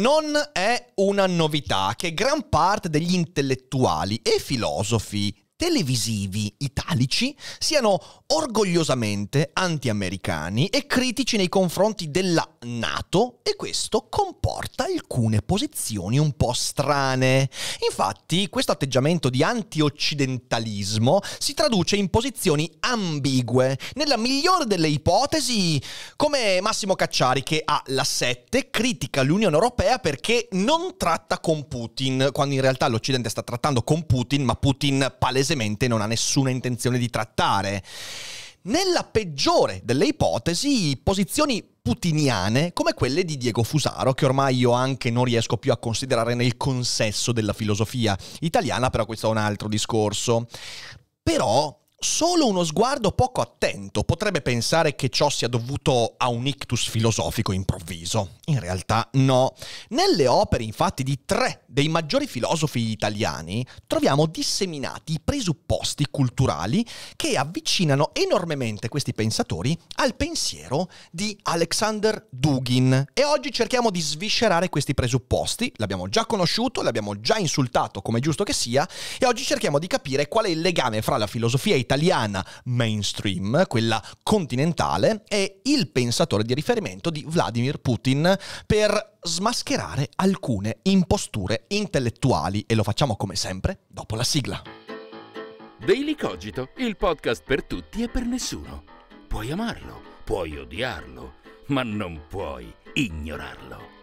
Non è una novità che gran parte degli intellettuali e filosofi televisivi italici siano orgogliosamente anti-americani e critici nei confronti della Nato e questo comporta alcune posizioni un po' strane. Infatti questo atteggiamento di anti-occidentalismo si traduce in posizioni ambigue, nella migliore delle ipotesi come Massimo Cacciari che alla 7 critica l'Unione Europea perché non tratta con Putin, quando in realtà l'Occidente sta trattando con Putin, ma Putin palesemente palesemente non ha nessuna intenzione di trattare. Nella peggiore delle ipotesi, posizioni putiniane come quelle di Diego Fusaro, che ormai io anche non riesco più a considerare nel consesso della filosofia italiana, però questo è un altro discorso. Però Solo uno sguardo poco attento potrebbe pensare che ciò sia dovuto a un ictus filosofico improvviso. In realtà no. Nelle opere infatti di tre dei maggiori filosofi italiani troviamo disseminati i presupposti culturali che avvicinano enormemente questi pensatori al pensiero di Alexander Dugin. E oggi cerchiamo di sviscerare questi presupposti, l'abbiamo già conosciuto, l'abbiamo già insultato come giusto che sia, e oggi cerchiamo di capire qual è il legame fra la filosofia italiana italiana mainstream, quella continentale, è il pensatore di riferimento di Vladimir Putin per smascherare alcune imposture intellettuali e lo facciamo come sempre dopo la sigla. Daily Cogito, il podcast per tutti e per nessuno. Puoi amarlo, puoi odiarlo, ma non puoi ignorarlo.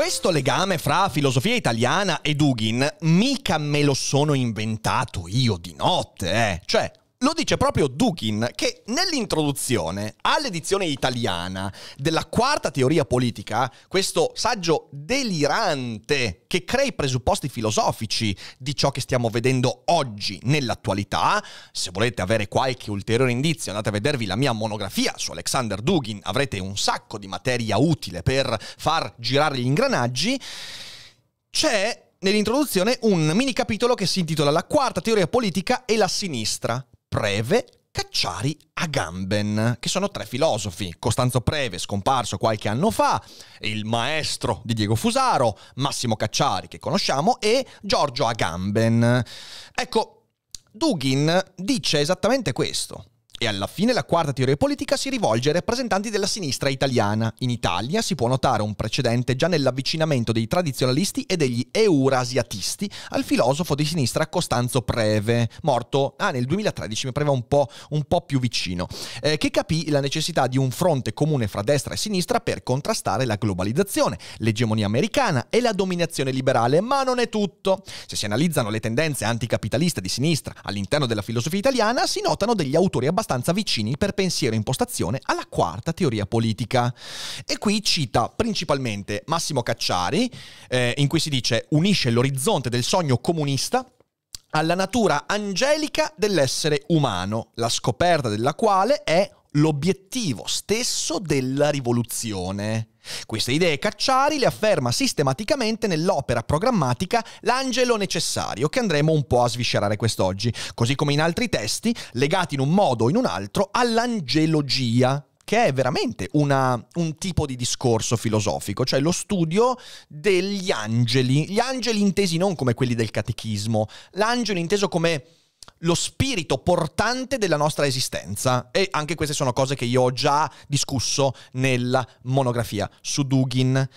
Questo legame fra filosofia italiana e Dugin mica me lo sono inventato io di notte, eh. Cioè, lo dice proprio Dugin che nell'introduzione all'edizione italiana della quarta teoria politica, questo saggio delirante che crea i presupposti filosofici di ciò che stiamo vedendo oggi nell'attualità, se volete avere qualche ulteriore indizio andate a vedervi la mia monografia su Alexander Dugin, avrete un sacco di materia utile per far girare gli ingranaggi, c'è nell'introduzione un mini capitolo che si intitola La quarta teoria politica e la sinistra Preve, Cacciari Agamben, che sono tre filosofi, Costanzo Preve, scomparso qualche anno fa, il maestro di Diego Fusaro, Massimo Cacciari, che conosciamo, e Giorgio Agamben. Ecco, Dugin dice esattamente questo. E alla fine la quarta teoria politica si rivolge ai rappresentanti della sinistra italiana. In Italia si può notare un precedente già nell'avvicinamento dei tradizionalisti e degli eurasiatisti al filosofo di sinistra Costanzo Preve, morto ah, nel 2013, mi pareva un po', un po più vicino, eh, che capì la necessità di un fronte comune fra destra e sinistra per contrastare la globalizzazione, l'egemonia americana e la dominazione liberale. Ma non è tutto. Se si analizzano le tendenze anticapitaliste di sinistra all'interno della filosofia italiana, si notano degli autori abbastanza abbastanza vicini per pensiero e impostazione alla quarta teoria politica. E qui cita principalmente Massimo Cacciari, eh, in cui si dice unisce l'orizzonte del sogno comunista alla natura angelica dell'essere umano, la scoperta della quale è l'obiettivo stesso della rivoluzione. Queste idee Cacciari le afferma sistematicamente nell'opera programmatica L'angelo necessario, che andremo un po' a sviscerare quest'oggi, così come in altri testi legati in un modo o in un altro all'angelogia, che è veramente una, un tipo di discorso filosofico, cioè lo studio degli angeli, gli angeli intesi non come quelli del catechismo, l'angelo inteso come lo spirito portante della nostra esistenza. E anche queste sono cose che io ho già discusso nella monografia su Dugin.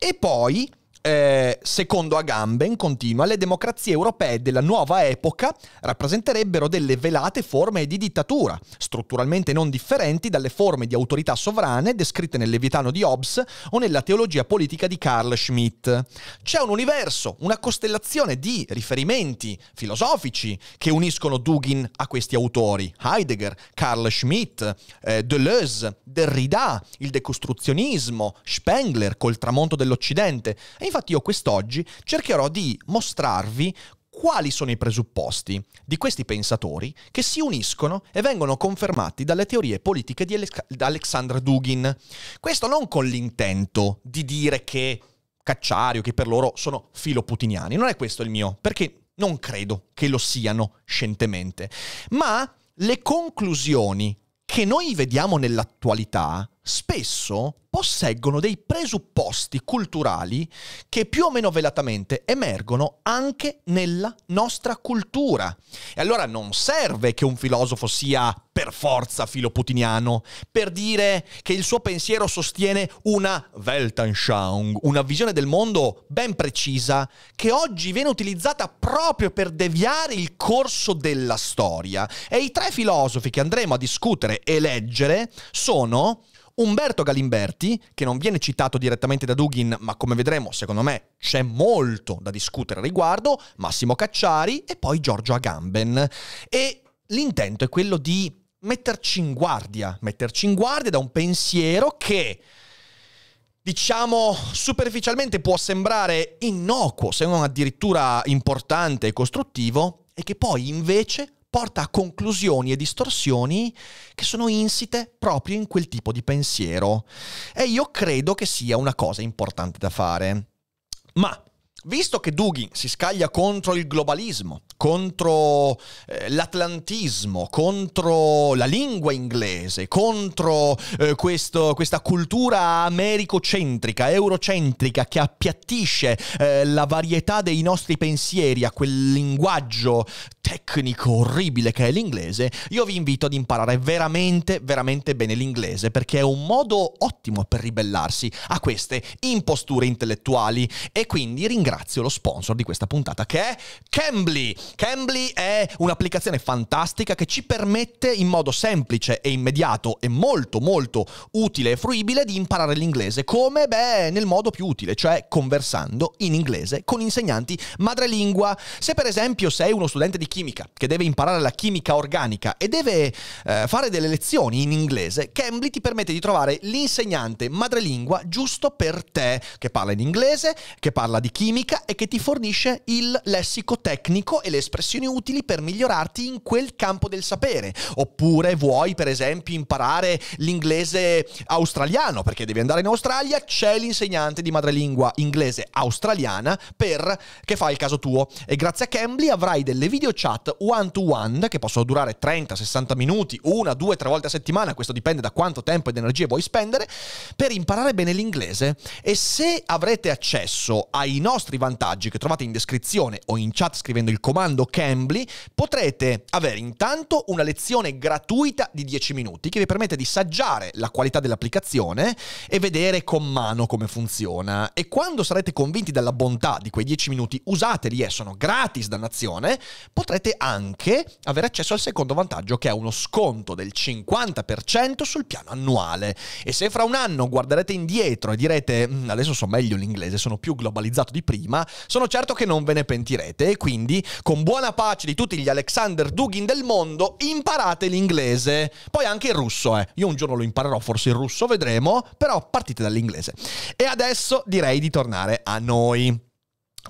E poi eh, secondo Agamben, continua, le democrazie europee della nuova epoca rappresenterebbero delle velate forme di dittatura, strutturalmente non differenti dalle forme di autorità sovrane descritte nel Levitano di Hobbes o nella teologia politica di Carl Schmitt. C'è un universo, una costellazione di riferimenti filosofici che uniscono Dugin a questi autori, Heidegger, Carl Schmitt, eh, Deleuze, Derrida, il decostruzionismo, Spengler col tramonto dell'Occidente. E infatti Infatti io quest'oggi cercherò di mostrarvi quali sono i presupposti di questi pensatori che si uniscono e vengono confermati dalle teorie politiche di Alexander Dugin. Questo non con l'intento di dire che Cacciario, che per loro sono filoputiniani, non è questo il mio, perché non credo che lo siano scientemente, ma le conclusioni che noi vediamo nell'attualità spesso posseggono dei presupposti culturali che più o meno velatamente emergono anche nella nostra cultura. E allora non serve che un filosofo sia per forza filoputiniano per dire che il suo pensiero sostiene una Weltanschauung, una visione del mondo ben precisa che oggi viene utilizzata proprio per deviare il corso della storia. E i tre filosofi che andremo a discutere e leggere sono Umberto Galimberti, che non viene citato direttamente da Dugin, ma come vedremo, secondo me c'è molto da discutere al riguardo, Massimo Cacciari e poi Giorgio Agamben. E l'intento è quello di metterci in guardia, metterci in guardia da un pensiero che diciamo, superficialmente può sembrare innocuo, se non addirittura importante e costruttivo, e che poi invece porta a conclusioni e distorsioni che sono insite proprio in quel tipo di pensiero. E io credo che sia una cosa importante da fare. Ma Visto che Dugin si scaglia contro il globalismo, contro eh, l'atlantismo, contro la lingua inglese, contro eh, questo, questa cultura americocentrica, eurocentrica che appiattisce eh, la varietà dei nostri pensieri a quel linguaggio tecnico orribile che è l'inglese, io vi invito ad imparare veramente, veramente bene l'inglese, perché è un modo ottimo per ribellarsi a queste imposture intellettuali. E quindi ringrazio lo sponsor di questa puntata, che è Cambly. Cambly è un'applicazione fantastica che ci permette in modo semplice e immediato e molto, molto utile e fruibile di imparare l'inglese come? Beh, nel modo più utile, cioè conversando in inglese con insegnanti madrelingua. Se per esempio sei uno studente di chi chimica, che deve imparare la chimica organica e deve eh, fare delle lezioni in inglese, Cambly ti permette di trovare l'insegnante madrelingua giusto per te, che parla in inglese, che parla di chimica e che ti fornisce il lessico tecnico e le espressioni utili per migliorarti in quel campo del sapere. Oppure vuoi, per esempio, imparare l'inglese australiano, perché devi andare in Australia, c'è l'insegnante di madrelingua inglese australiana per, che fa il caso tuo. E grazie a Cambly avrai delle video chat one to one che possono durare 30, 60 minuti, una, due, tre volte a settimana, questo dipende da quanto tempo ed energie vuoi spendere, per imparare bene l'inglese. E se avrete accesso ai nostri vantaggi che trovate in descrizione o in chat scrivendo il comando Cambly, potrete avere intanto una lezione gratuita di 10 minuti che vi permette di saggiare la qualità dell'applicazione e vedere con mano come funziona. E quando sarete convinti della bontà di quei 10 minuti, usateli e sono gratis dannazione, potete potrete anche avere accesso al secondo vantaggio che è uno sconto del 50% sul piano annuale. E se fra un anno guarderete indietro e direte mm, adesso so meglio l'inglese, sono più globalizzato di prima, sono certo che non ve ne pentirete e quindi con buona pace di tutti gli Alexander Dugin del mondo imparate l'inglese. Poi anche il russo, eh. Io un giorno lo imparerò, forse il russo, vedremo, però partite dall'inglese. E adesso direi di tornare a noi.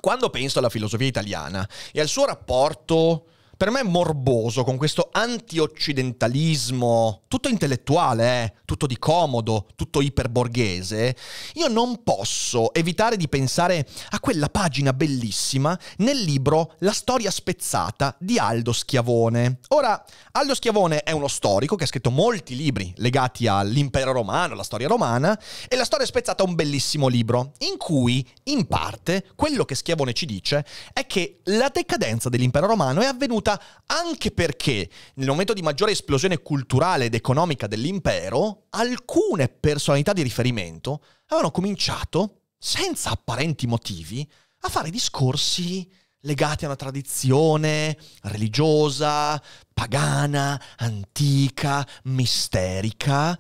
Quando penso alla filosofia italiana e al suo rapporto per me morboso con questo antioccidentalismo tutto intellettuale, eh, tutto di comodo, tutto iperborghese, io non posso evitare di pensare a quella pagina bellissima nel libro La storia spezzata di Aldo Schiavone. Ora, Aldo Schiavone è uno storico che ha scritto molti libri legati all'impero romano, alla storia romana, e La storia spezzata è un bellissimo libro, in cui, in parte, quello che Schiavone ci dice è che la decadenza dell'impero romano è avvenuta cresciuta anche perché nel momento di maggiore esplosione culturale ed economica dell'impero, alcune personalità di riferimento avevano cominciato, senza apparenti motivi, a fare discorsi legati a una tradizione religiosa, pagana, antica, misterica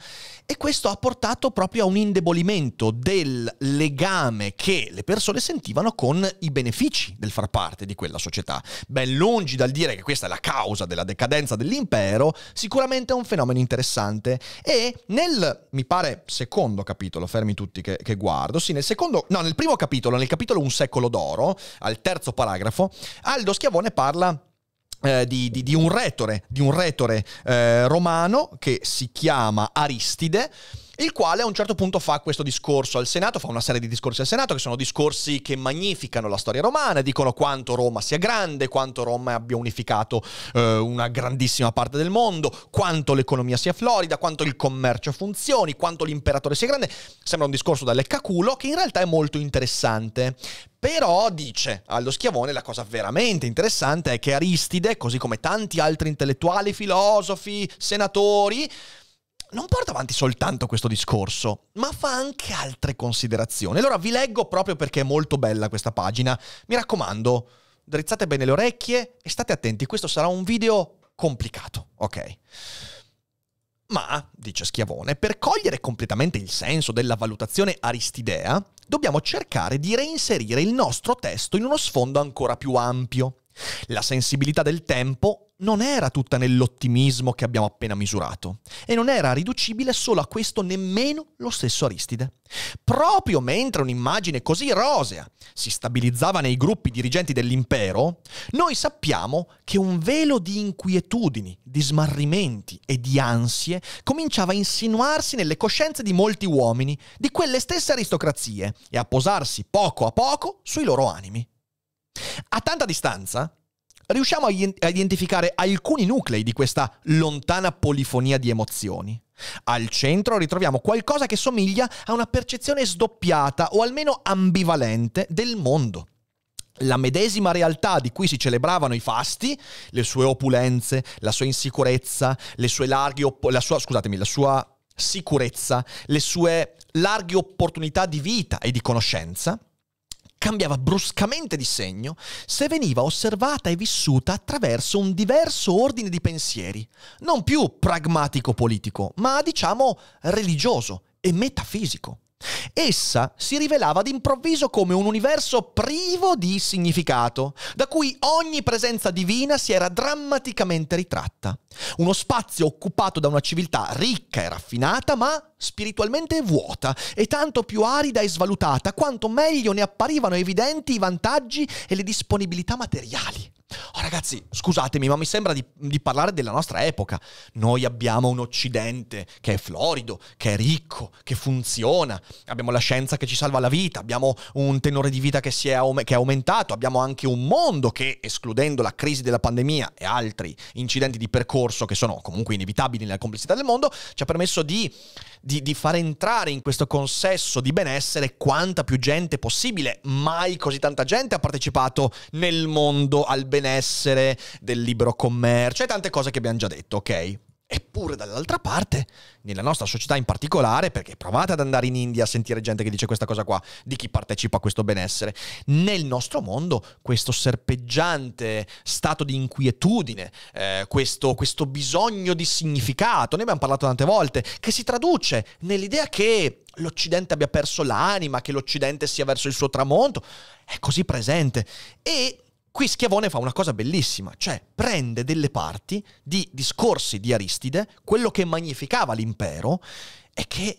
e questo ha portato proprio a un indebolimento del legame che le persone sentivano con i benefici del far parte di quella società. Ben lungi dal dire che questa è la causa della decadenza dell'impero, sicuramente è un fenomeno interessante. E nel, mi pare, secondo capitolo, fermi tutti che, che guardo, sì, nel secondo, no, nel primo capitolo, nel capitolo Un secolo d'oro, al terzo paragrafo, Aldo Schiavone parla eh, di, di, di, un retore, di un retore eh, romano che si chiama Aristide il quale a un certo punto fa questo discorso al Senato, fa una serie di discorsi al Senato che sono discorsi che magnificano la storia romana, dicono quanto Roma sia grande, quanto Roma abbia unificato eh, una grandissima parte del mondo, quanto l'economia sia florida, quanto il commercio funzioni, quanto l'imperatore sia grande. Sembra un discorso da leccaculo che in realtà è molto interessante. Però dice allo schiavone la cosa veramente interessante è che Aristide, così come tanti altri intellettuali, filosofi, senatori, non porta avanti soltanto questo discorso, ma fa anche altre considerazioni. Allora vi leggo proprio perché è molto bella questa pagina. Mi raccomando, drizzate bene le orecchie e state attenti, questo sarà un video complicato, ok? Ma, dice Schiavone, per cogliere completamente il senso della valutazione aristidea, dobbiamo cercare di reinserire il nostro testo in uno sfondo ancora più ampio. La sensibilità del tempo non era tutta nell'ottimismo che abbiamo appena misurato e non era riducibile solo a questo nemmeno lo stesso Aristide. Proprio mentre un'immagine così rosea si stabilizzava nei gruppi dirigenti dell'impero, noi sappiamo che un velo di inquietudini, di smarrimenti e di ansie cominciava a insinuarsi nelle coscienze di molti uomini di quelle stesse aristocrazie e a posarsi poco a poco sui loro animi. A tanta distanza, riusciamo a identificare alcuni nuclei di questa lontana polifonia di emozioni. Al centro ritroviamo qualcosa che somiglia a una percezione sdoppiata o almeno ambivalente del mondo. La medesima realtà di cui si celebravano i fasti, le sue opulenze, la sua insicurezza, le sue larghe oppo- la sua, scusatemi, la sua sicurezza, le sue larghe opportunità di vita e di conoscenza, cambiava bruscamente di segno se veniva osservata e vissuta attraverso un diverso ordine di pensieri, non più pragmatico politico, ma diciamo religioso e metafisico. Essa si rivelava d'improvviso come un universo privo di significato, da cui ogni presenza divina si era drammaticamente ritratta. Uno spazio occupato da una civiltà ricca e raffinata, ma spiritualmente vuota e tanto più arida e svalutata quanto meglio ne apparivano evidenti i vantaggi e le disponibilità materiali. Ah, ragazzi, scusatemi, ma mi sembra di, di, parlare della nostra epoca. Noi abbiamo un Occidente che è florido, che è ricco, che funziona, abbiamo la scienza che ci salva la vita, abbiamo un tenore di vita che, è, che è aumentato, abbiamo anche un mondo che, escludendo la crisi della pandemia e altri incidenti di percorso che sono comunque inevitabili nella complessità del mondo, ci ha permesso di, di, di far entrare in questo consesso di benessere quanta più gente possibile. Mai così tanta gente ha partecipato nel mondo al benessere benessere, del libero commercio e tante cose che abbiamo già detto, ok? Eppure dall'altra parte, nella nostra società in particolare, perché provate ad andare in India a sentire gente che dice questa cosa qua, di chi partecipa a questo benessere, nel nostro mondo questo serpeggiante stato di inquietudine, eh, questo, questo bisogno di significato, ne abbiamo parlato tante volte, che si traduce nell'idea che l'Occidente abbia perso l'anima, che l'Occidente sia verso il suo tramonto, è così presente. E Qui Schiavone fa una cosa bellissima, cioè prende delle parti di discorsi di Aristide, quello che magnificava l'impero e che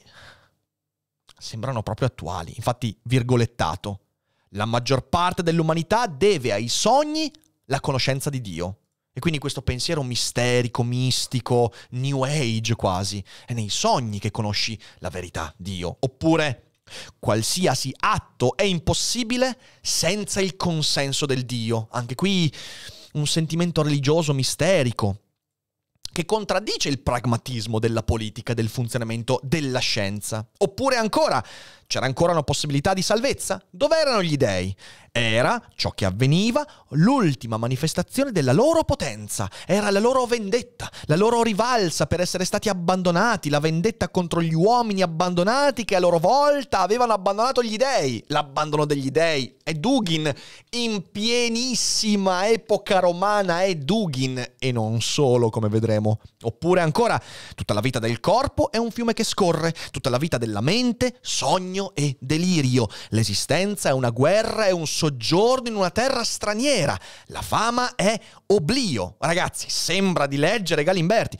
sembrano proprio attuali. Infatti, virgolettato, la maggior parte dell'umanità deve ai sogni la conoscenza di Dio. E quindi questo pensiero misterico, mistico, new age quasi, è nei sogni che conosci la verità, Dio. Oppure Qualsiasi atto è impossibile senza il consenso del Dio. Anche qui un sentimento religioso misterico che contraddice il pragmatismo della politica del funzionamento della scienza. Oppure ancora, c'era ancora una possibilità di salvezza? Dove erano gli dei? Era ciò che avveniva l'ultima manifestazione della loro potenza, era la loro vendetta, la loro rivalsa per essere stati abbandonati, la vendetta contro gli uomini abbandonati che a loro volta avevano abbandonato gli dei. L'abbandono degli dei è Dugin, in pienissima epoca romana è Dugin e non solo, come vedremo. Oppure ancora, tutta la vita del corpo è un fiume che scorre, tutta la vita della mente, sogno sogno e delirio. L'esistenza è una guerra, è un soggiorno in una terra straniera. La fama è oblio. Ragazzi, sembra di leggere Galimberti.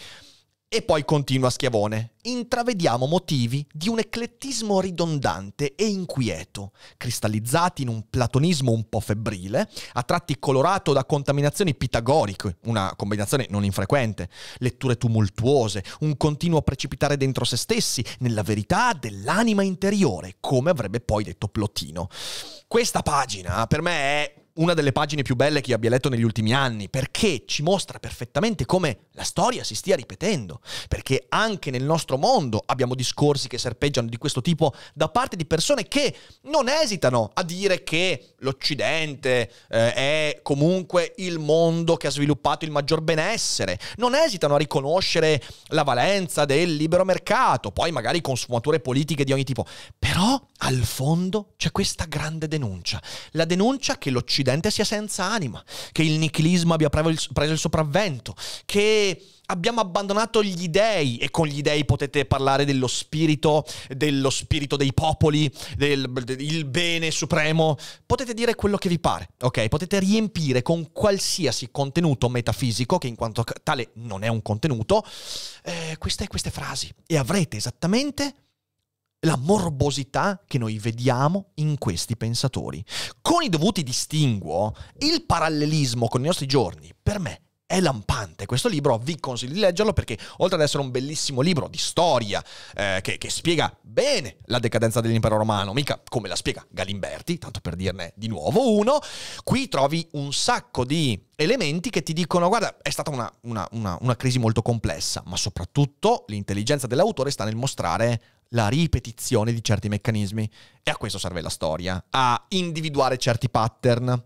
E poi continua Schiavone. Intravediamo motivi di un eclettismo ridondante e inquieto, cristallizzati in un platonismo un po' febbrile, a tratti colorato da contaminazioni pitagoriche, una combinazione non infrequente, letture tumultuose, un continuo precipitare dentro se stessi, nella verità dell'anima interiore, come avrebbe poi detto Plotino. Questa pagina per me è una delle pagine più belle che io abbia letto negli ultimi anni, perché ci mostra perfettamente come la storia si stia ripetendo, perché anche nel nostro mondo abbiamo discorsi che serpeggiano di questo tipo da parte di persone che non esitano a dire che l'Occidente eh, è comunque il mondo che ha sviluppato il maggior benessere, non esitano a riconoscere la valenza del libero mercato, poi magari con sfumature politiche di ogni tipo, però al fondo c'è questa grande denuncia, la denuncia che l'Occidente Occidente sia senza anima, che il nichilismo abbia preso il sopravvento, che abbiamo abbandonato gli dèi e con gli dèi potete parlare dello spirito, dello spirito dei popoli, del, del bene supremo, potete dire quello che vi pare, ok? Potete riempire con qualsiasi contenuto metafisico, che in quanto tale non è un contenuto, eh, queste, queste frasi e avrete esattamente la morbosità che noi vediamo in questi pensatori. Con i dovuti distinguo, il parallelismo con i nostri giorni, per me, è lampante. Questo libro vi consiglio di leggerlo perché, oltre ad essere un bellissimo libro di storia eh, che, che, spiega bene la decadenza dell'impero romano, mica come la spiega Galimberti, tanto per dirne di nuovo uno, qui trovi un sacco di elementi che ti dicono: guarda, è stata una, una, una, una crisi molto complessa, ma soprattutto l'intelligenza dell'autore sta nel mostrare la ripetizione di certi meccanismi. E a questo serve la storia, a individuare certi pattern.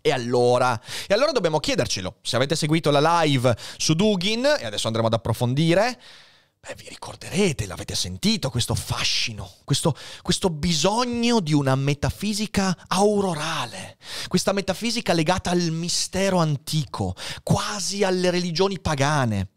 E allora? E allora dobbiamo chiedercelo. Se avete seguito la live su Dugin, e adesso andremo ad approfondire, beh, vi ricorderete, l'avete sentito, questo fascino, questo, questo bisogno di una metafisica aurorale, questa metafisica legata al mistero antico, quasi alle religioni pagane.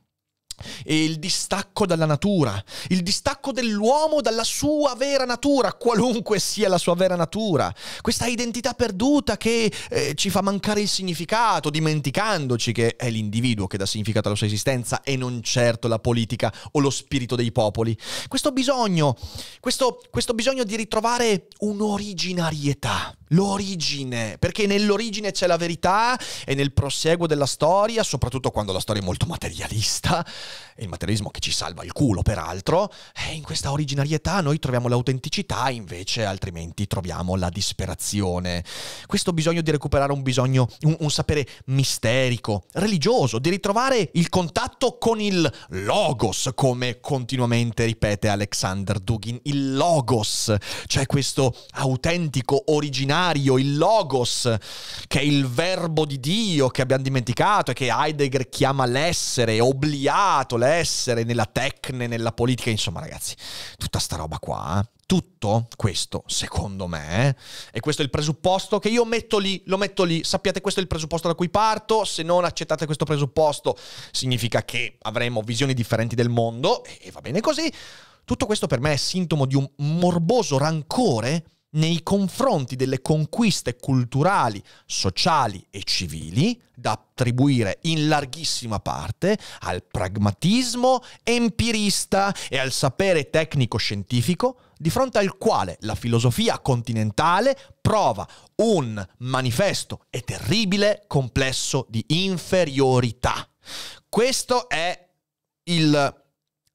E il distacco dalla natura, il distacco dell'uomo dalla sua vera natura, qualunque sia la sua vera natura, questa identità perduta che eh, ci fa mancare il significato, dimenticandoci che è l'individuo che dà significato alla sua esistenza e non certo la politica o lo spirito dei popoli. Questo bisogno, questo, questo bisogno di ritrovare un'originarietà l'origine, perché nell'origine c'è la verità e nel proseguo della storia, soprattutto quando la storia è molto materialista, il materialismo che ci salva il culo peraltro, e eh, in questa originarietà noi troviamo l'autenticità, invece altrimenti troviamo la disperazione. Questo bisogno di recuperare un bisogno, un, un sapere misterico, religioso, di ritrovare il contatto con il logos, come continuamente ripete Alexander Dugin, il logos, cioè questo autentico, originale, originario, il logos, che è il verbo di Dio che abbiamo dimenticato e che Heidegger chiama l'essere, obliato l'essere nella tecne, nella politica, insomma ragazzi, tutta sta roba qua, eh. tutto questo, secondo me, eh, e questo è il presupposto che io metto lì, lo metto lì, sappiate questo è il presupposto da cui parto, se non accettate questo presupposto significa che avremo visioni differenti del mondo e va bene così. Tutto questo per me è sintomo di un morboso rancore nei confronti delle conquiste culturali, sociali e civili da attribuire in larghissima parte al pragmatismo empirista e al sapere tecnico-scientifico di fronte al quale la filosofia continentale prova un manifesto e terribile complesso di inferiorità. Questo è il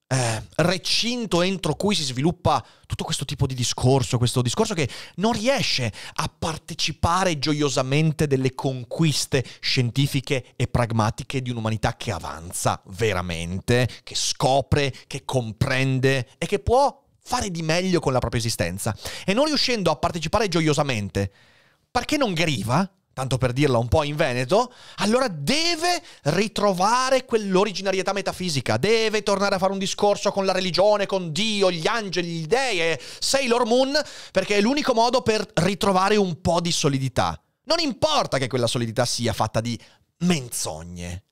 eh, recinto entro cui si sviluppa tutto questo tipo di discorso, questo discorso che non riesce a partecipare gioiosamente delle conquiste scientifiche e pragmatiche di un'umanità che avanza veramente, che scopre, che comprende e che può fare di meglio con la propria esistenza. E non riuscendo a partecipare gioiosamente, perché non griva? tanto per dirla un po' in Veneto, allora deve ritrovare quell'originarietà metafisica, deve tornare a fare un discorso con la religione, con Dio, gli angeli, gli dei e eh, Sailor Moon, perché è l'unico modo per ritrovare un po' di solidità. Non importa che quella solidità sia fatta di menzogne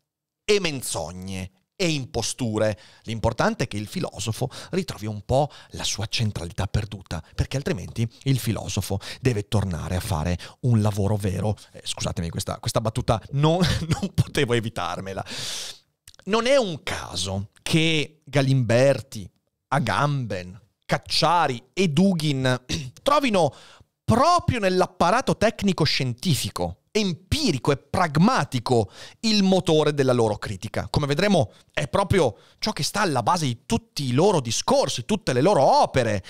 e menzogne e imposture. L'importante è che il filosofo ritrovi un po' la sua centralità perduta, perché altrimenti il filosofo deve tornare a fare un lavoro vero. Eh, scusatemi questa, questa battuta, non, non potevo evitarmela. Non è un caso che Galimberti, Agamben, Cacciari e Dugin trovino proprio nell'apparato tecnico-scientifico empirico e pragmatico il motore della loro critica. Come vedremo è proprio ciò che sta alla base di tutti i loro discorsi, tutte le loro opere,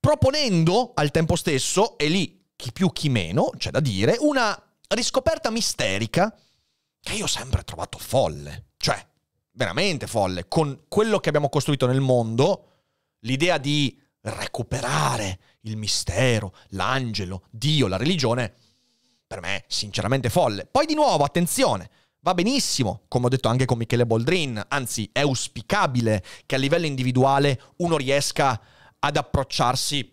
proponendo al tempo stesso, e lì chi più chi meno, c'è da dire, una riscoperta misterica che io ho sempre trovato folle, cioè veramente folle, con quello che abbiamo costruito nel mondo, l'idea di recuperare il mistero, l'angelo, Dio, la religione, per me sinceramente folle. Poi di nuovo, attenzione, va benissimo, come ho detto anche con Michele Boldrin, anzi è auspicabile che a livello individuale uno riesca ad approcciarsi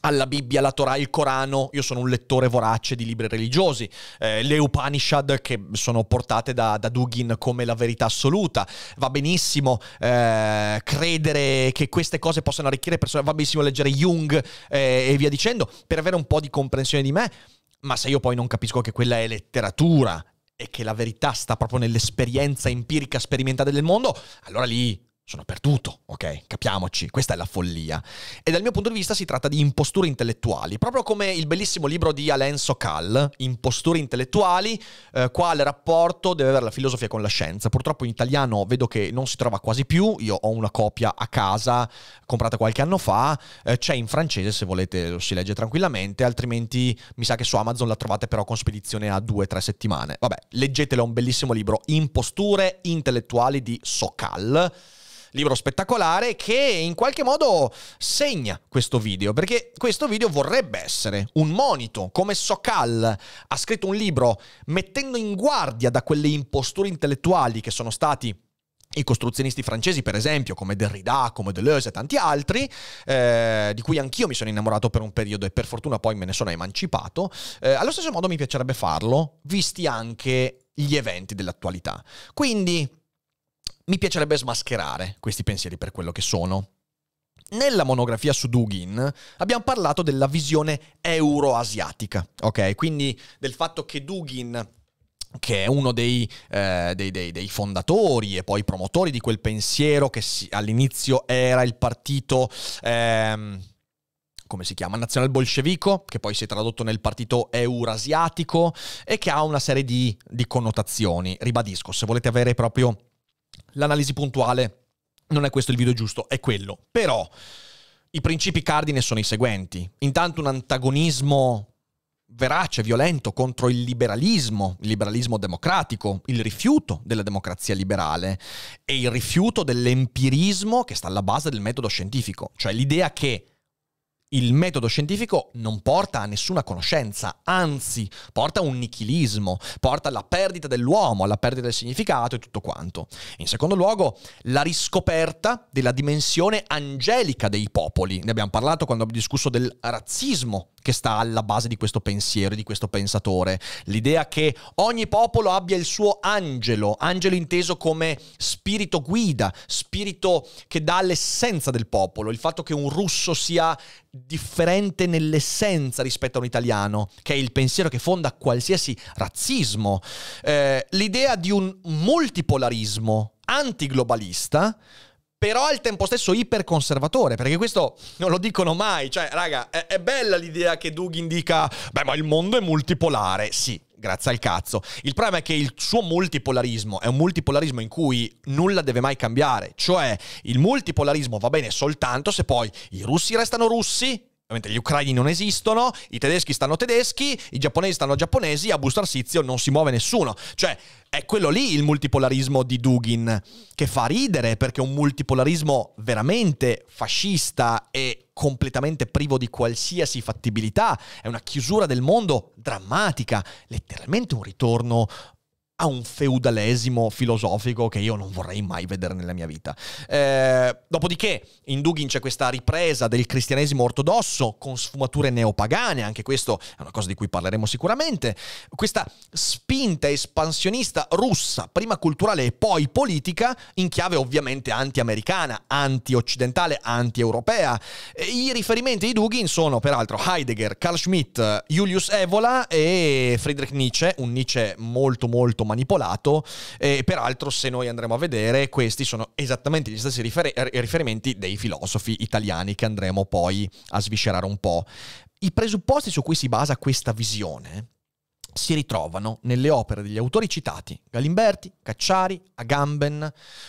alla Bibbia, alla Torah, il Corano, io sono un lettore vorace di libri religiosi, eh, le Upanishad che sono portate da, da, Dugin come la verità assoluta, va benissimo eh, credere che queste cose possano arricchire persone, va benissimo leggere Jung eh, e via dicendo, per avere un po' di comprensione di me, ma se io poi non capisco che quella è letteratura e che la verità sta proprio nell'esperienza empirica sperimentale del mondo, allora lì sono perduto, ok? Capiamoci, questa è la follia. E dal mio punto di vista si tratta di imposture intellettuali, proprio come il bellissimo libro di Alain Sokal, Imposture intellettuali, eh, quale rapporto deve avere la filosofia con la scienza. Purtroppo in italiano vedo che non si trova quasi più, io ho una copia a casa, comprata qualche anno fa, eh, c'è in francese se volete lo si legge tranquillamente, altrimenti mi sa che su Amazon la trovate però con spedizione a due o tre settimane. Vabbè, leggetelo, è un bellissimo libro, Imposture intellettuali di Sokal libro spettacolare che in qualche modo segna questo video, perché questo video vorrebbe essere un monito, come Sokal ha scritto un libro mettendo in guardia da quelle imposture intellettuali che sono stati i costruzionisti francesi, per esempio, come Derrida, come Deleuze e tanti altri, eh, di cui anch'io mi sono innamorato per un periodo e per fortuna poi me ne sono emancipato, eh, allo stesso modo mi piacerebbe farlo, visti anche gli eventi dell'attualità. Quindi mi piacerebbe smascherare questi pensieri per quello che sono. Nella monografia su Dugin abbiamo parlato della visione euroasiatica, ok? Quindi del fatto che Dugin che è uno dei, eh, dei, dei, dei, fondatori e poi promotori di quel pensiero che si, all'inizio era il partito... Ehm, come si chiama, nazional bolscevico, che poi si è tradotto nel partito eurasiatico e che ha una serie di, di connotazioni. Ribadisco, se volete avere proprio l'analisi puntuale, non è questo il video giusto, è quello. Però i principi cardine sono i seguenti. Intanto un antagonismo verace, violento contro il liberalismo, il liberalismo democratico, il rifiuto della democrazia liberale e il rifiuto dell'empirismo che sta alla base del metodo scientifico, cioè l'idea che il metodo scientifico non porta a nessuna conoscenza, anzi porta a un nichilismo, porta alla perdita dell'uomo, alla perdita del significato e tutto quanto. In secondo luogo, la riscoperta della dimensione angelica dei popoli. Ne abbiamo parlato quando abbiamo discusso del razzismo che sta alla base di questo pensiero, e di questo pensatore. L'idea che ogni popolo abbia il suo angelo, angelo inteso come spirito guida, spirito che dà l'essenza del popolo, il fatto che un russo sia differente nell'essenza rispetto a un italiano, che è il pensiero che fonda qualsiasi razzismo. Eh, l'idea di un multipolarismo antiglobalista però al tempo stesso iperconservatore, perché questo non lo dicono mai, cioè raga, è, è, bella l'idea che Dugin dica, beh ma il mondo è multipolare, sì, grazie al cazzo. Il problema è che il suo multipolarismo è un multipolarismo in cui nulla deve mai cambiare, cioè il multipolarismo va bene soltanto se poi i russi restano russi Ovviamente gli ucraini non esistono, i tedeschi stanno tedeschi, i giapponesi stanno giapponesi, a Busto Bustarsizio non si muove nessuno. Cioè, è quello lì il multipolarismo di Dugin, che fa ridere perché è un multipolarismo veramente fascista e completamente privo di qualsiasi fattibilità, è una chiusura del mondo drammatica, letteralmente un ritorno a un feudalesimo filosofico che io non vorrei mai vedere nella mia vita. Eh, dopodiché in Dugin c'è questa ripresa del cristianesimo ortodosso con sfumature neopagane, anche questo è una cosa di cui parleremo sicuramente, questa spinta espansionista russa, prima culturale e poi politica, in chiave ovviamente anti-americana, anti-occidentale, anti-europea. I riferimenti di Dugin sono peraltro Heidegger, Carl Schmitt, Julius Evola e Friedrich Nietzsche, un Nietzsche molto molto manipolato e peraltro se noi andremo a vedere questi sono esattamente gli stessi rifer- riferimenti dei filosofi italiani che andremo poi a sviscerare un po'. I presupposti su cui si basa questa visione si ritrovano nelle opere degli autori citati, Galimberti, Cacciari, Agamben,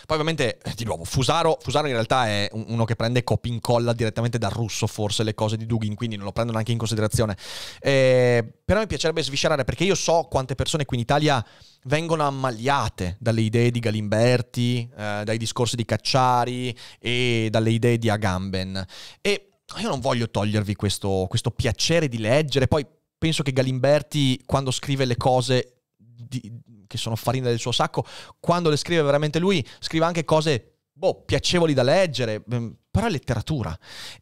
poi ovviamente eh, di nuovo Fusaro, Fusaro in realtà è uno che prende copia incolla direttamente dal russo forse le cose di Dugin, quindi non lo prendo neanche in considerazione, eh, però mi piacerebbe sviscerare perché io so quante persone qui in Italia vengono ammaliate dalle idee di Galimberti, eh, dai discorsi di Cacciari e dalle idee di Agamben e io non voglio togliervi questo, questo piacere di leggere, poi penso che Galimberti quando scrive le cose di, che sono farina del suo sacco, quando le scrive veramente lui, scrive anche cose boh, piacevoli da leggere, ehm, però è letteratura.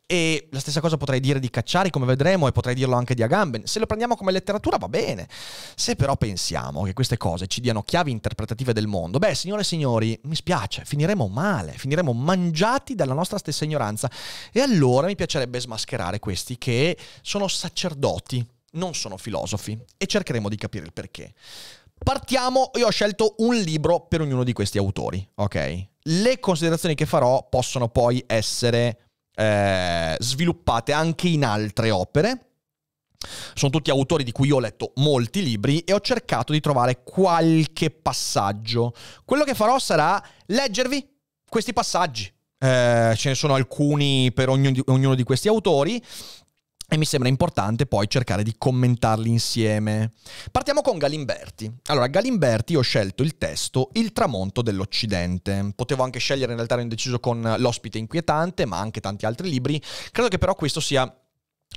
E la stessa cosa potrei dire di Cacciari, come vedremo, e potrei dirlo anche di Agamben. Se lo prendiamo come letteratura va bene. Se però pensiamo che queste cose ci diano chiavi interpretative del mondo, beh, signore e signori, mi spiace, finiremo male, finiremo mangiati dalla nostra stessa ignoranza. E allora mi piacerebbe smascherare questi che sono sacerdoti non sono filosofi e cercheremo di capire il perché. Partiamo, io ho scelto un libro per ognuno di questi autori, ok? Le considerazioni che farò possono poi essere eh, sviluppate anche in altre opere. Sono tutti autori di cui ho letto molti libri e ho cercato di trovare qualche passaggio. Quello che farò sarà leggervi questi passaggi. Eh, ce ne sono alcuni per ognuno di questi autori e mi sembra importante poi cercare di commentarli insieme. Partiamo con Galimberti. Allora, Galimberti ho scelto il testo Il tramonto dell'Occidente. Potevo anche scegliere, in realtà ero indeciso con L'ospite inquietante, ma anche tanti altri libri. Credo che però questo sia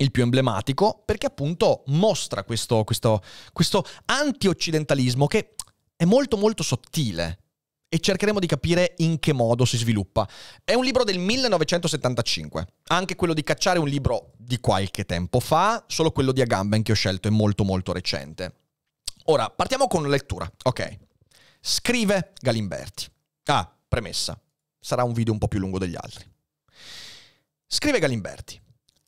il più emblematico perché appunto mostra questo, questo, questo anti-occidentalismo che è molto molto sottile, e cercheremo di capire in che modo si sviluppa. È un libro del 1975, anche quello di Cacciare è un libro di qualche tempo fa, solo quello di Agamben che ho scelto è molto molto recente. Ora, partiamo con la lettura, ok? Scrive Galimberti. Ah, premessa, sarà un video un po' più lungo degli altri. Scrive Galimberti,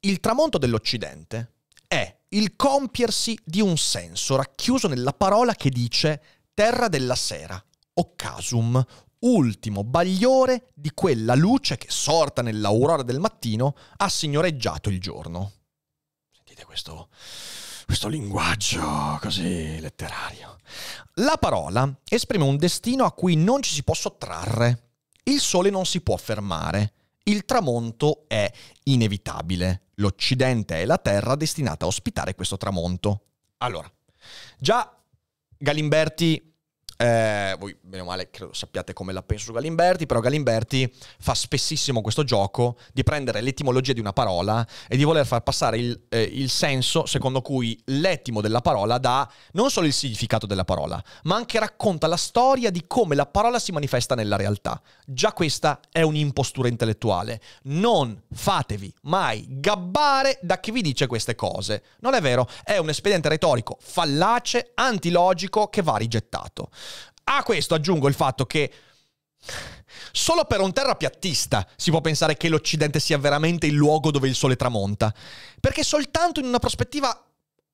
il tramonto dell'Occidente è il compiersi di un senso racchiuso nella parola che dice terra della sera, occasum, ultimo bagliore di quella luce che, sorta nell'aurora del mattino, ha signoreggiato il giorno. Sentite questo, questo linguaggio così letterario. La parola esprime un destino a cui non ci si può sottrarre. Il sole non si può fermare. Il tramonto è inevitabile. L'Occidente è la terra destinata a ospitare questo tramonto. Allora, già Galimberti eh, voi meno male credo sappiate come la penso su Galimberti, però Galimberti fa spessissimo questo gioco di prendere l'etimologia di una parola e di voler far passare il, eh, il senso secondo cui l'etimo della parola dà non solo il significato della parola, ma anche racconta la storia di come la parola si manifesta nella realtà. Già questa è un'impostura intellettuale. Non fatevi mai gabbare da chi vi dice queste cose. Non è vero, è un espediente retorico fallace, antilogico che va rigettato. A questo aggiungo il fatto che solo per un terrapiattista si può pensare che l'Occidente sia veramente il luogo dove il sole tramonta, perché soltanto in una prospettiva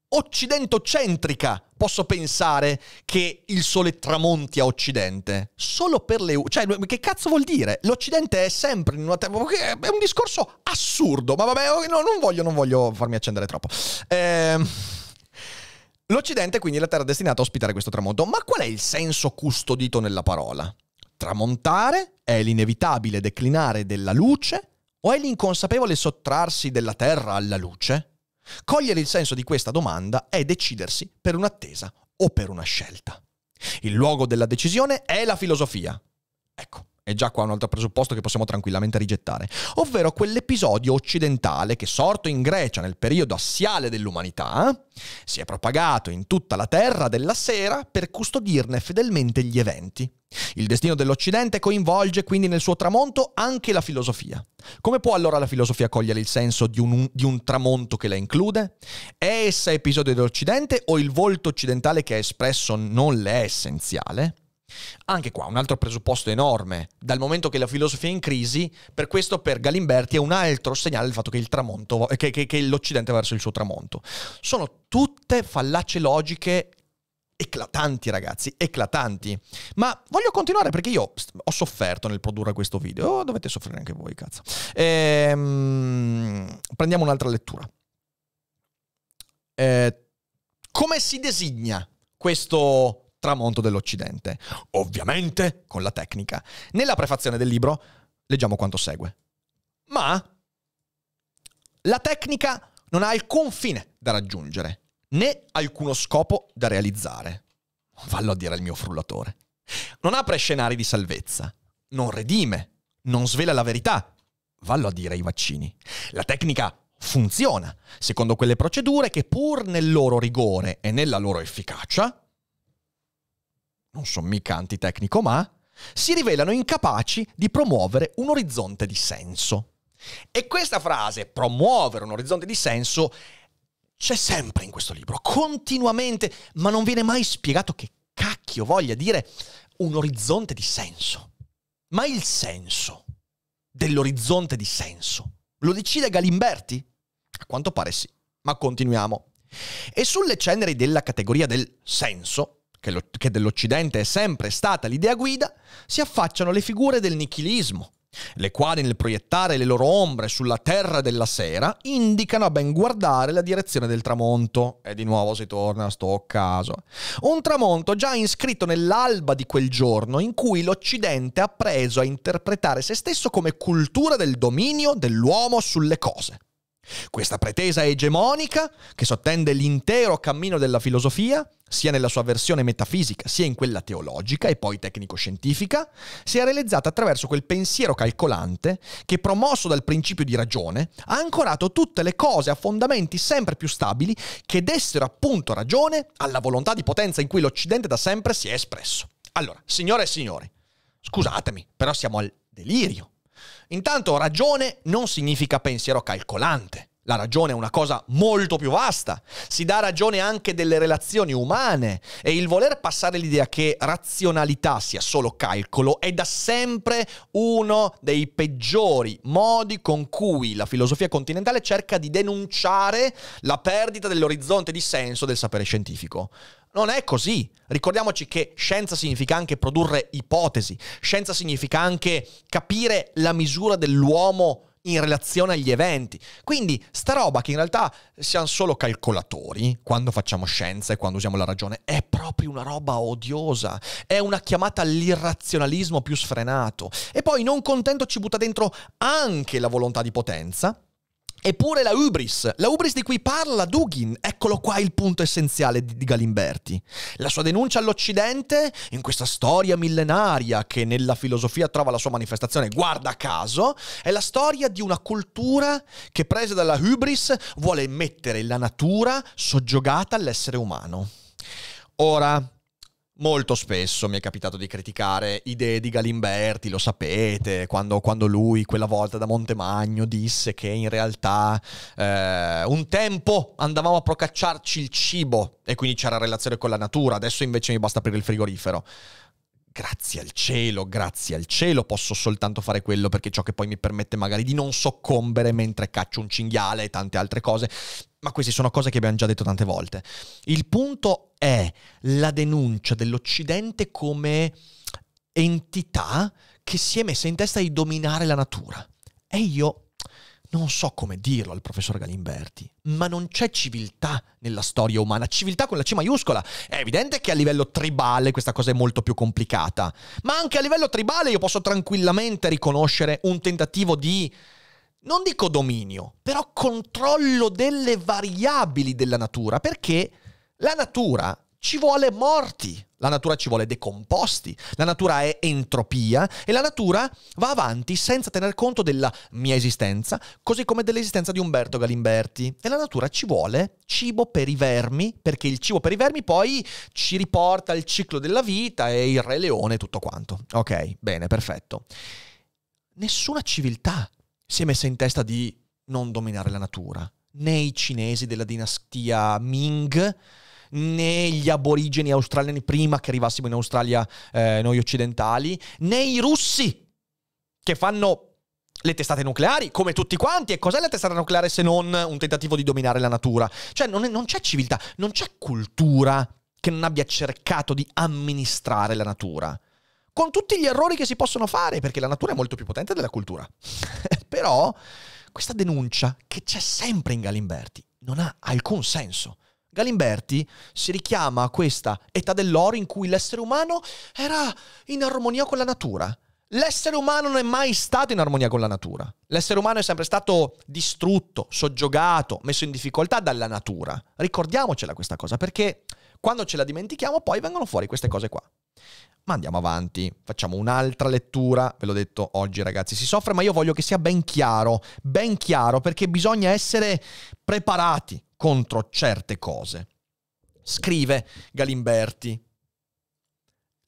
occidentocentrica posso pensare che il sole tramonti a occidente solo per le cioè che cazzo vuol dire l'occidente è sempre in una è un discorso assurdo ma vabbè no, non voglio non voglio farmi accendere troppo ehm L'Occidente, è quindi la terra destinata a ospitare questo tramonto. Ma qual è il senso custodito nella parola? Tramontare è l'inevitabile declinare della luce o è l'inconsapevole sottrarsi della terra alla luce? Cogliere il senso di questa domanda è decidersi per un'attesa o per una scelta. Il luogo della decisione è la filosofia. Ecco, è già qua un altro presupposto che possiamo tranquillamente rigettare, ovvero quell'episodio occidentale che sorto in Grecia nel periodo assiale dell'umanità, si è propagato in tutta la terra della sera per custodirne fedelmente gli eventi. Il destino dell'Occidente coinvolge quindi nel suo tramonto anche la filosofia. Come può allora la filosofia cogliere il senso di un, di un tramonto che la include? È essa episodio dell'Occidente o il volto occidentale che ha espresso non le è essenziale? Anche qua un altro presupposto enorme, dal momento che la filosofia è in crisi, per questo per Galimberti è un altro segnale del fatto che, tramonto, che, che, che l'Occidente va verso il suo tramonto. Sono tutte fallacie logiche eclatanti ragazzi, eclatanti. Ma voglio continuare perché io ho sofferto nel produrre questo video, oh, dovete soffrire anche voi, cazzo. Ehm, prendiamo un'altra lettura. Eh, come si designa questo tramonto dell'Occidente, ovviamente con la tecnica. Nella prefazione del libro leggiamo quanto segue. Ma la tecnica non ha alcun fine da raggiungere, né alcuno scopo da realizzare. Vallo a dire al mio frullatore. Non apre scenari di salvezza, non redime, non svela la verità. Vallo a dire ai vaccini. La tecnica funziona secondo quelle procedure che pur nel loro rigore e nella loro efficacia non sono mica antitecnico, ma si rivelano incapaci di promuovere un orizzonte di senso. E questa frase, promuovere un orizzonte di senso, c'è sempre in questo libro, continuamente, ma non viene mai spiegato che cacchio voglia dire un orizzonte di senso. Ma il senso dell'orizzonte di senso lo decide Galimberti? A quanto pare sì, ma continuiamo. E sulle ceneri della categoria del senso che, dell'Occidente è sempre stata l'idea guida, si affacciano le figure del nichilismo, le quali nel proiettare le loro ombre sulla terra della sera indicano a ben guardare la direzione del tramonto. E di nuovo si torna a sto caso. Un tramonto già iscritto nell'alba di quel giorno in cui l'Occidente ha preso a interpretare se stesso come cultura del dominio dell'uomo sulle cose. Questa pretesa egemonica, che sottende l'intero cammino della filosofia, sia nella sua versione metafisica, sia in quella teologica e poi tecnico-scientifica, si è realizzata attraverso quel pensiero calcolante che, promosso dal principio di ragione, ha ancorato tutte le cose a fondamenti sempre più stabili che dessero appunto ragione alla volontà di potenza in cui l'Occidente da sempre si è espresso. Allora, signore e signori, scusatemi, però siamo al delirio. Intanto ragione non significa pensiero calcolante. La ragione è una cosa molto più vasta, si dà ragione anche delle relazioni umane e il voler passare l'idea che razionalità sia solo calcolo è da sempre uno dei peggiori modi con cui la filosofia continentale cerca di denunciare la perdita dell'orizzonte di senso del sapere scientifico. Non è così. Ricordiamoci che scienza significa anche produrre ipotesi, scienza significa anche capire la misura dell'uomo in relazione agli eventi. Quindi sta roba che in realtà siamo solo calcolatori quando facciamo scienza e quando usiamo la ragione è proprio una roba odiosa, è una chiamata all'irrazionalismo più sfrenato. E poi non contento ci butta dentro anche la volontà di potenza, Eppure la ubris, la ubris di cui parla Dugin, eccolo qua il punto essenziale di Galimberti. La sua denuncia all'Occidente, in questa storia millenaria che nella filosofia trova la sua manifestazione, guarda caso, è la storia di una cultura che presa dalla Ubris vuole mettere la natura soggiogata all'essere umano. Ora, Molto spesso mi è capitato di criticare idee di Galimberti, lo sapete, quando, quando lui quella volta da Montemagno disse che in realtà eh, un tempo andavamo a procacciarci il cibo e quindi c'era relazione con la natura, adesso invece mi basta aprire il frigorifero grazie al cielo, grazie al cielo, posso soltanto fare quello perché ciò che poi mi permette magari di non soccombere mentre caccio un cinghiale e tante altre cose. Ma queste sono cose che abbiamo già detto tante volte. Il punto è la denuncia dell'Occidente come entità che si è messa in testa di dominare la natura. E io non so come dirlo al professor Galimberti, ma non c'è civiltà nella storia umana, civiltà con la C maiuscola. È evidente che a livello tribale questa cosa è molto più complicata, ma anche a livello tribale io posso tranquillamente riconoscere un tentativo di, non dico dominio, però controllo delle variabili della natura, perché la natura ci vuole morti, la natura ci vuole decomposti, la natura è entropia e la natura va avanti senza tener conto della mia esistenza, così come dell'esistenza di Umberto Galimberti. E la natura ci vuole cibo per i vermi, perché il cibo per i vermi poi ci riporta al ciclo della vita e il re leone e tutto quanto. Ok, bene, perfetto. Nessuna civiltà si è messa in testa di non dominare la natura, né i cinesi della dinastia Ming, né gli aborigeni australiani prima che arrivassimo in Australia eh, noi occidentali, né i russi che fanno le testate nucleari, come tutti quanti. E cos'è la testata nucleare se non un tentativo di dominare la natura? Cioè non, è, non c'è civiltà, non c'è cultura che non abbia cercato di amministrare la natura con tutti gli errori che si possono fare, perché la natura è molto più potente della cultura. Però questa denuncia che c'è sempre in Galimberti non ha alcun senso. Galimberti si richiama a questa età dell'oro in cui l'essere umano era in armonia con la natura. L'essere umano non è mai stato in armonia con la natura. L'essere umano è sempre stato distrutto, soggiogato, messo in difficoltà dalla natura. Ricordiamocela questa cosa, perché quando ce la dimentichiamo poi vengono fuori queste cose qua. Ma andiamo avanti, facciamo un'altra lettura, ve l'ho detto oggi ragazzi, si soffre, ma io voglio che sia ben chiaro, ben chiaro, perché bisogna essere preparati contro certe cose. Scrive Galimberti.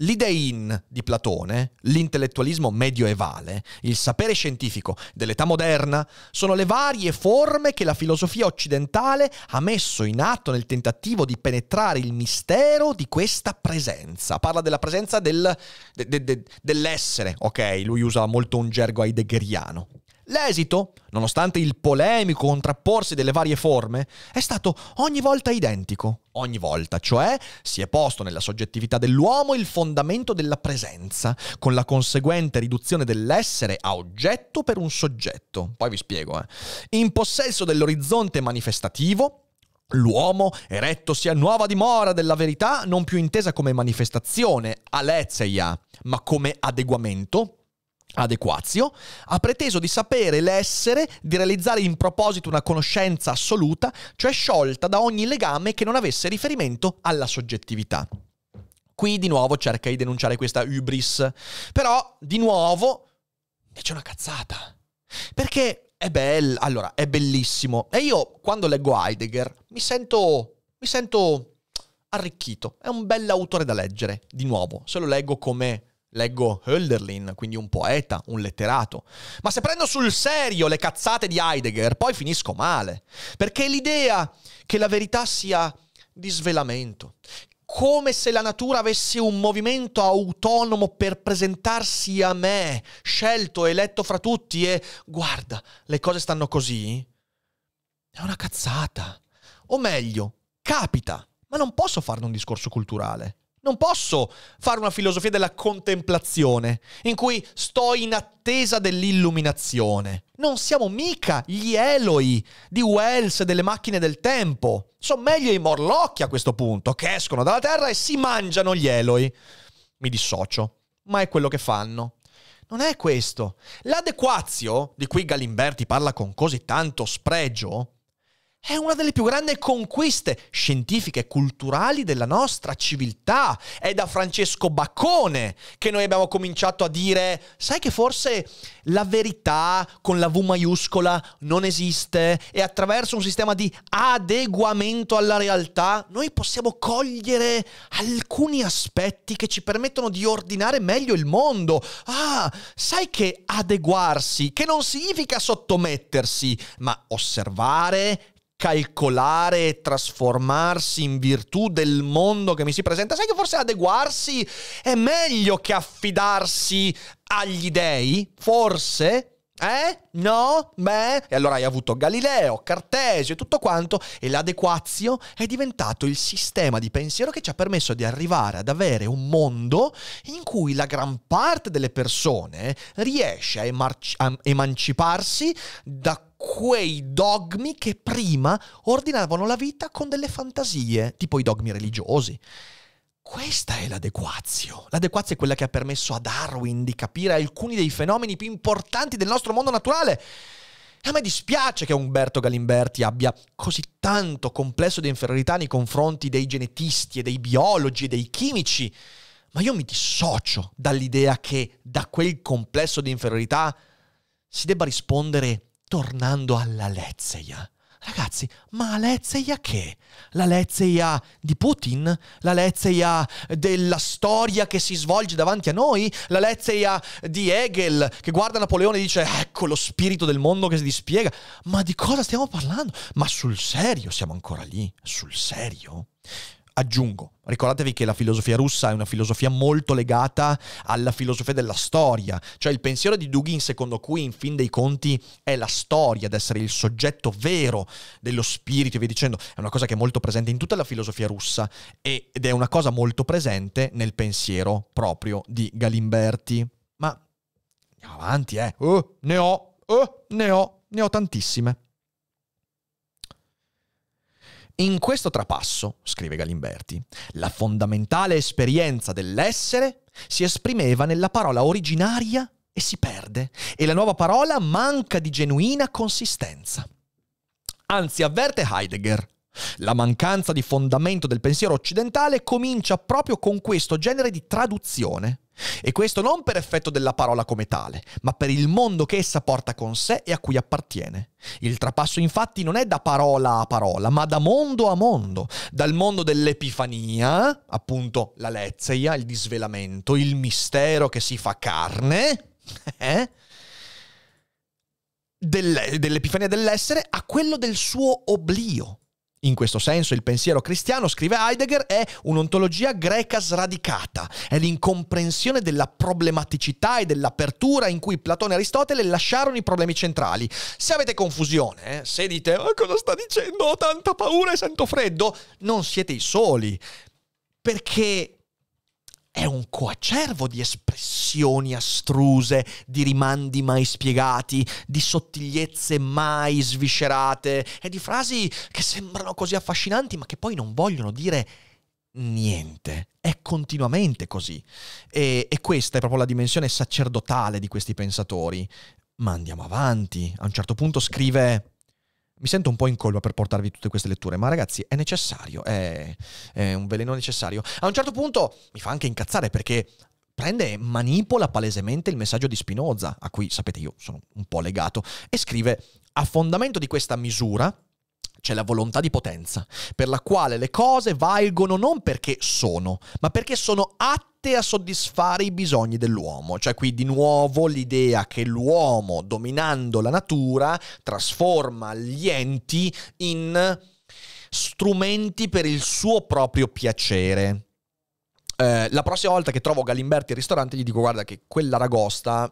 L'idein di Platone, l'intellettualismo medioevale, il sapere scientifico dell'età moderna, sono le varie forme che la filosofia occidentale ha messo in atto nel tentativo di penetrare il mistero di questa presenza. Parla della presenza del, de, de, de, dell'essere, ok? Lui usa molto un gergo heideggeriano. L'esito, nonostante il polemico contrapporsi delle varie forme, è stato ogni volta identico. Ogni volta, cioè, si è posto nella soggettività dell'uomo il fondamento della presenza, con la conseguente riduzione dell'essere a oggetto per un soggetto. Poi vi spiego, eh. In possesso dell'orizzonte manifestativo, L'uomo, erettosi a nuova dimora della verità, non più intesa come manifestazione, alezeia, ma come adeguamento, Adequazio, ha preteso di sapere l'essere, di realizzare in proposito una conoscenza assoluta, cioè sciolta da ogni legame che non avesse riferimento alla soggettività. Qui di nuovo cerca di denunciare questa hubris, però di nuovo dice una cazzata. Perché è bello, allora, è bellissimo. E io quando leggo Heidegger mi sento, mi sento arricchito. È un bell'autore da leggere, di nuovo, se lo leggo come Leggo Hölderlin, quindi un poeta, un letterato. Ma se prendo sul serio le cazzate di Heidegger, poi finisco male. Perché l'idea che la verità sia di svelamento, come se la natura avesse un movimento autonomo per presentarsi a me, scelto, eletto fra tutti e guarda, le cose stanno così, è una cazzata. O meglio, capita, ma non posso farne un discorso culturale. Non posso fare una filosofia della contemplazione, in cui sto in attesa dell'illuminazione. Non siamo mica gli Eloi di Wells e delle macchine del tempo. Sono meglio i morlocchi a questo punto, che escono dalla Terra e si mangiano gli Eloi. Mi dissocio, ma è quello che fanno. Non è questo. L'adequazio, di cui Galimberti parla con così tanto spregio, è una delle più grandi conquiste scientifiche e culturali della nostra civiltà. È da Francesco Baccone che noi abbiamo cominciato a dire, sai che forse la verità con la V maiuscola non esiste e attraverso un sistema di adeguamento alla realtà noi possiamo cogliere alcuni aspetti che ci permettono di ordinare meglio il mondo. Ah, sai che adeguarsi, che non significa sottomettersi, ma osservare calcolare e trasformarsi in virtù del mondo che mi si presenta. Sai che forse adeguarsi è meglio che affidarsi agli dèi? Forse? Eh? No? Beh, e allora hai avuto Galileo, Cartesio e tutto quanto, e l'adequazio è diventato il sistema di pensiero che ci ha permesso di arrivare ad avere un mondo in cui la gran parte delle persone riesce a, emarci- a emanciparsi da quei dogmi che prima ordinavano la vita con delle fantasie, tipo i dogmi religiosi. Questa è l'adequazio. L'adequazio è quella che ha permesso a Darwin di capire alcuni dei fenomeni più importanti del nostro mondo naturale. E A me dispiace che Umberto Galimberti abbia così tanto complesso di inferiorità nei confronti dei genetisti e dei biologi e dei chimici, ma io mi dissocio dall'idea che da quel complesso di inferiorità si debba rispondere tornando alla lezzeia. Ragazzi, ma Alezia che? L'Alezia di Putin? L'Alezia della storia che si svolge davanti a noi? L'Alezia di Hegel che guarda Napoleone e dice ecco lo spirito del mondo che si dispiega? Ma di cosa stiamo parlando? Ma sul serio siamo ancora lì? Sul serio? Aggiungo, ricordatevi che la filosofia russa è una filosofia molto legata alla filosofia della storia, cioè il pensiero di Dugin secondo cui in fin dei conti è la storia ad essere il soggetto vero dello spirito e via dicendo, è una cosa che è molto presente in tutta la filosofia russa ed è una cosa molto presente nel pensiero proprio di Galimberti. Ma andiamo avanti, eh. Oh, ne ho, oh, ne ho, ne ho tantissime. In questo trapasso, scrive Galimberti, la fondamentale esperienza dell'essere si esprimeva nella parola originaria e si perde, e la nuova parola manca di genuina consistenza. Anzi, avverte Heidegger, la mancanza di fondamento del pensiero occidentale comincia proprio con questo genere di traduzione. E questo non per effetto della parola come tale, ma per il mondo che essa porta con sé e a cui appartiene. Il trapasso infatti non è da parola a parola, ma da mondo a mondo, dal mondo dell'epifania, appunto la lezzeia, il disvelamento, il mistero che si fa carne, eh? dell'epifania dell'essere, a quello del suo oblio, in questo senso il pensiero cristiano, scrive Heidegger, è un'ontologia greca sradicata, è l'incomprensione della problematicità e dell'apertura in cui Platone e Aristotele lasciarono i problemi centrali. Se avete confusione, eh, se dite oh, cosa sta dicendo, ho tanta paura e sento freddo, non siete i soli, perché è un coacervo di espressioni astruse, di rimandi mai spiegati, di sottigliezze mai sviscerate e di frasi che sembrano così affascinanti ma che poi non vogliono dire niente. È continuamente così. E, e questa è proprio la dimensione sacerdotale di questi pensatori. Ma andiamo avanti. A un certo punto scrive mi sento un po' in colpa per portarvi tutte queste letture, ma ragazzi è necessario, è, è un veleno necessario. A un certo punto mi fa anche incazzare perché prende e manipola palesemente il messaggio di Spinoza, a cui sapete io sono un po' legato, e scrive a fondamento di questa misura, c'è la volontà di potenza, per la quale le cose valgono non perché sono, ma perché sono atte a soddisfare i bisogni dell'uomo. Cioè qui di nuovo l'idea che l'uomo, dominando la natura, trasforma gli enti in strumenti per il suo proprio piacere. Eh, la prossima volta che trovo Galimberti al ristorante gli dico guarda che quella ragosta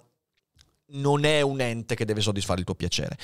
non è un ente che deve soddisfare il tuo piacere.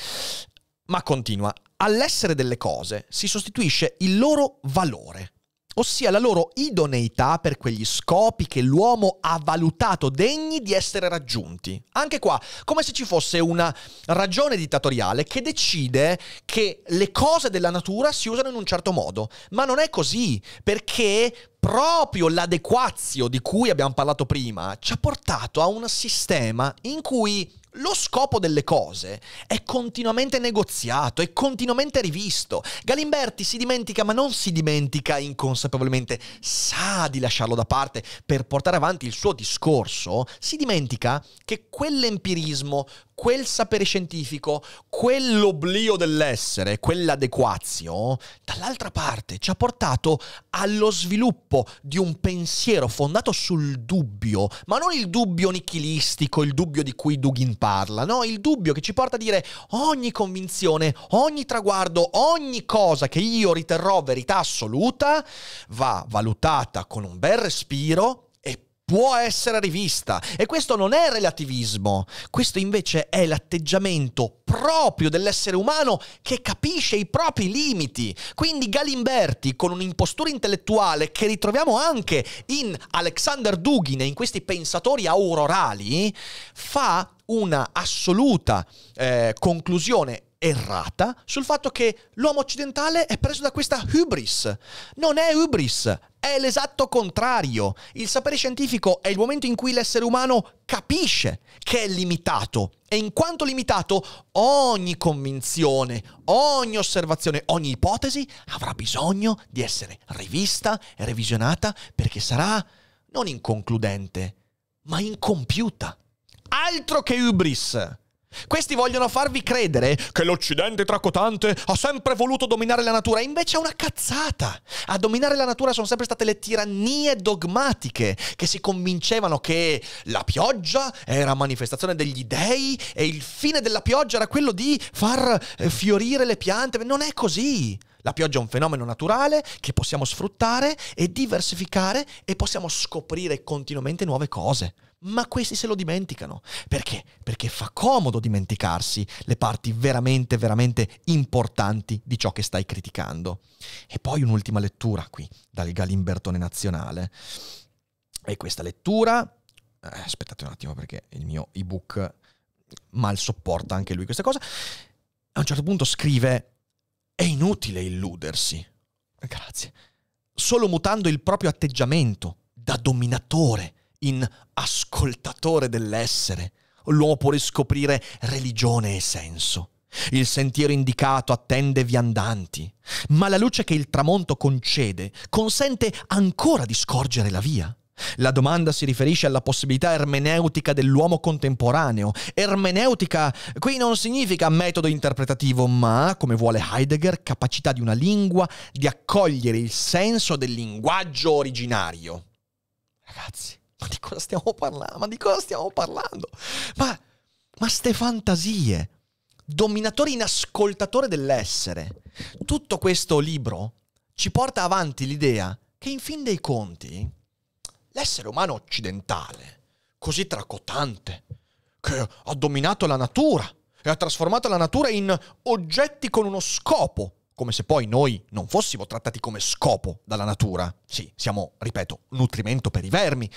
Ma continua, all'essere delle cose si sostituisce il loro valore, ossia la loro idoneità per quegli scopi che l'uomo ha valutato degni di essere raggiunti. Anche qua, come se ci fosse una ragione dittatoriale che decide che le cose della natura si usano in un certo modo, ma non è così, perché proprio l'adequazio di cui abbiamo parlato prima ci ha portato a un sistema in cui lo scopo delle cose è continuamente negoziato, è continuamente rivisto. Galimberti si dimentica, ma non si dimentica inconsapevolmente, sa di lasciarlo da parte per portare avanti il suo discorso, si dimentica che quell'empirismo, quel sapere scientifico, quell'oblio dell'essere, quell'adequazio, dall'altra parte ci ha portato allo sviluppo di un pensiero fondato sul dubbio, ma non il dubbio nichilistico, il dubbio di cui Dugin parla, no, il dubbio che ci porta a dire ogni convinzione, ogni traguardo, ogni cosa che io riterrò verità assoluta va valutata con un bel respiro può essere rivista. E questo non è relativismo, questo invece è l'atteggiamento proprio dell'essere umano che capisce i propri limiti. Quindi Galimberti, con un'impostura intellettuale che ritroviamo anche in Alexander Dugin e in questi pensatori aurorali, fa una assoluta eh, conclusione errata sul fatto che l'uomo occidentale è preso da questa hubris. Non è hubris, è l'esatto contrario. Il sapere scientifico è il momento in cui l'essere umano capisce che è limitato e in quanto limitato ogni convinzione, ogni osservazione, ogni ipotesi avrà bisogno di essere rivista e revisionata perché sarà non inconcludente, ma incompiuta. Altro che hubris! Questi vogliono farvi credere che l'Occidente tracotante ha sempre voluto dominare la natura, invece è una cazzata. A dominare la natura sono sempre state le tirannie dogmatiche che si convincevano che la pioggia era manifestazione degli dei e il fine della pioggia era quello di far eh, fiorire le piante. Non è così. La pioggia è un fenomeno naturale che possiamo sfruttare e diversificare e possiamo scoprire continuamente nuove cose ma questi se lo dimenticano. Perché? Perché fa comodo dimenticarsi le parti veramente, veramente importanti di ciò che stai criticando. E poi un'ultima lettura qui, dal Galimbertone Nazionale. E questa lettura... Eh, aspettate un attimo perché il mio ebook mal sopporta anche lui questa cosa. A un certo punto scrive, è inutile illudersi. Grazie. Solo mutando il proprio atteggiamento da dominatore in ascoltatore dell'essere, l'uomo può riscoprire religione e senso. Il sentiero indicato attende viandanti, ma la luce che il tramonto concede consente ancora di scorgere la via. La domanda si riferisce alla possibilità ermeneutica dell'uomo contemporaneo. Ermeneutica qui non significa metodo interpretativo, ma, come vuole Heidegger, capacità di una lingua di accogliere il senso del linguaggio originario. Ragazzi, ma di cosa stiamo parlando? Ma di cosa stiamo parlando? Ma, ma ste fantasie. Dominatore in ascoltatore dell'essere. Tutto questo libro ci porta avanti l'idea che in fin dei conti l'essere umano occidentale, così tracotante, che ha dominato la natura e ha trasformato la natura in oggetti con uno scopo, come se poi noi non fossimo trattati come scopo dalla natura. Sì, siamo, ripeto, nutrimento per i vermi.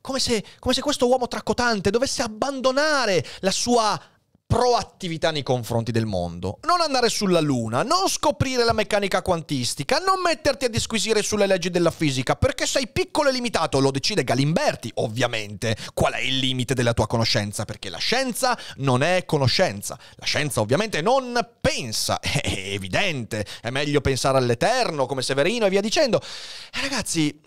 Come se, come se questo uomo tracotante dovesse abbandonare la sua proattività nei confronti del mondo. Non andare sulla Luna, non scoprire la meccanica quantistica, non metterti a disquisire sulle leggi della fisica, perché sei piccolo e limitato, lo decide Galimberti, ovviamente, qual è il limite della tua conoscenza, perché la scienza non è conoscenza. La scienza ovviamente non pensa, è evidente, è meglio pensare all'eterno, come Severino e via dicendo. E eh, ragazzi,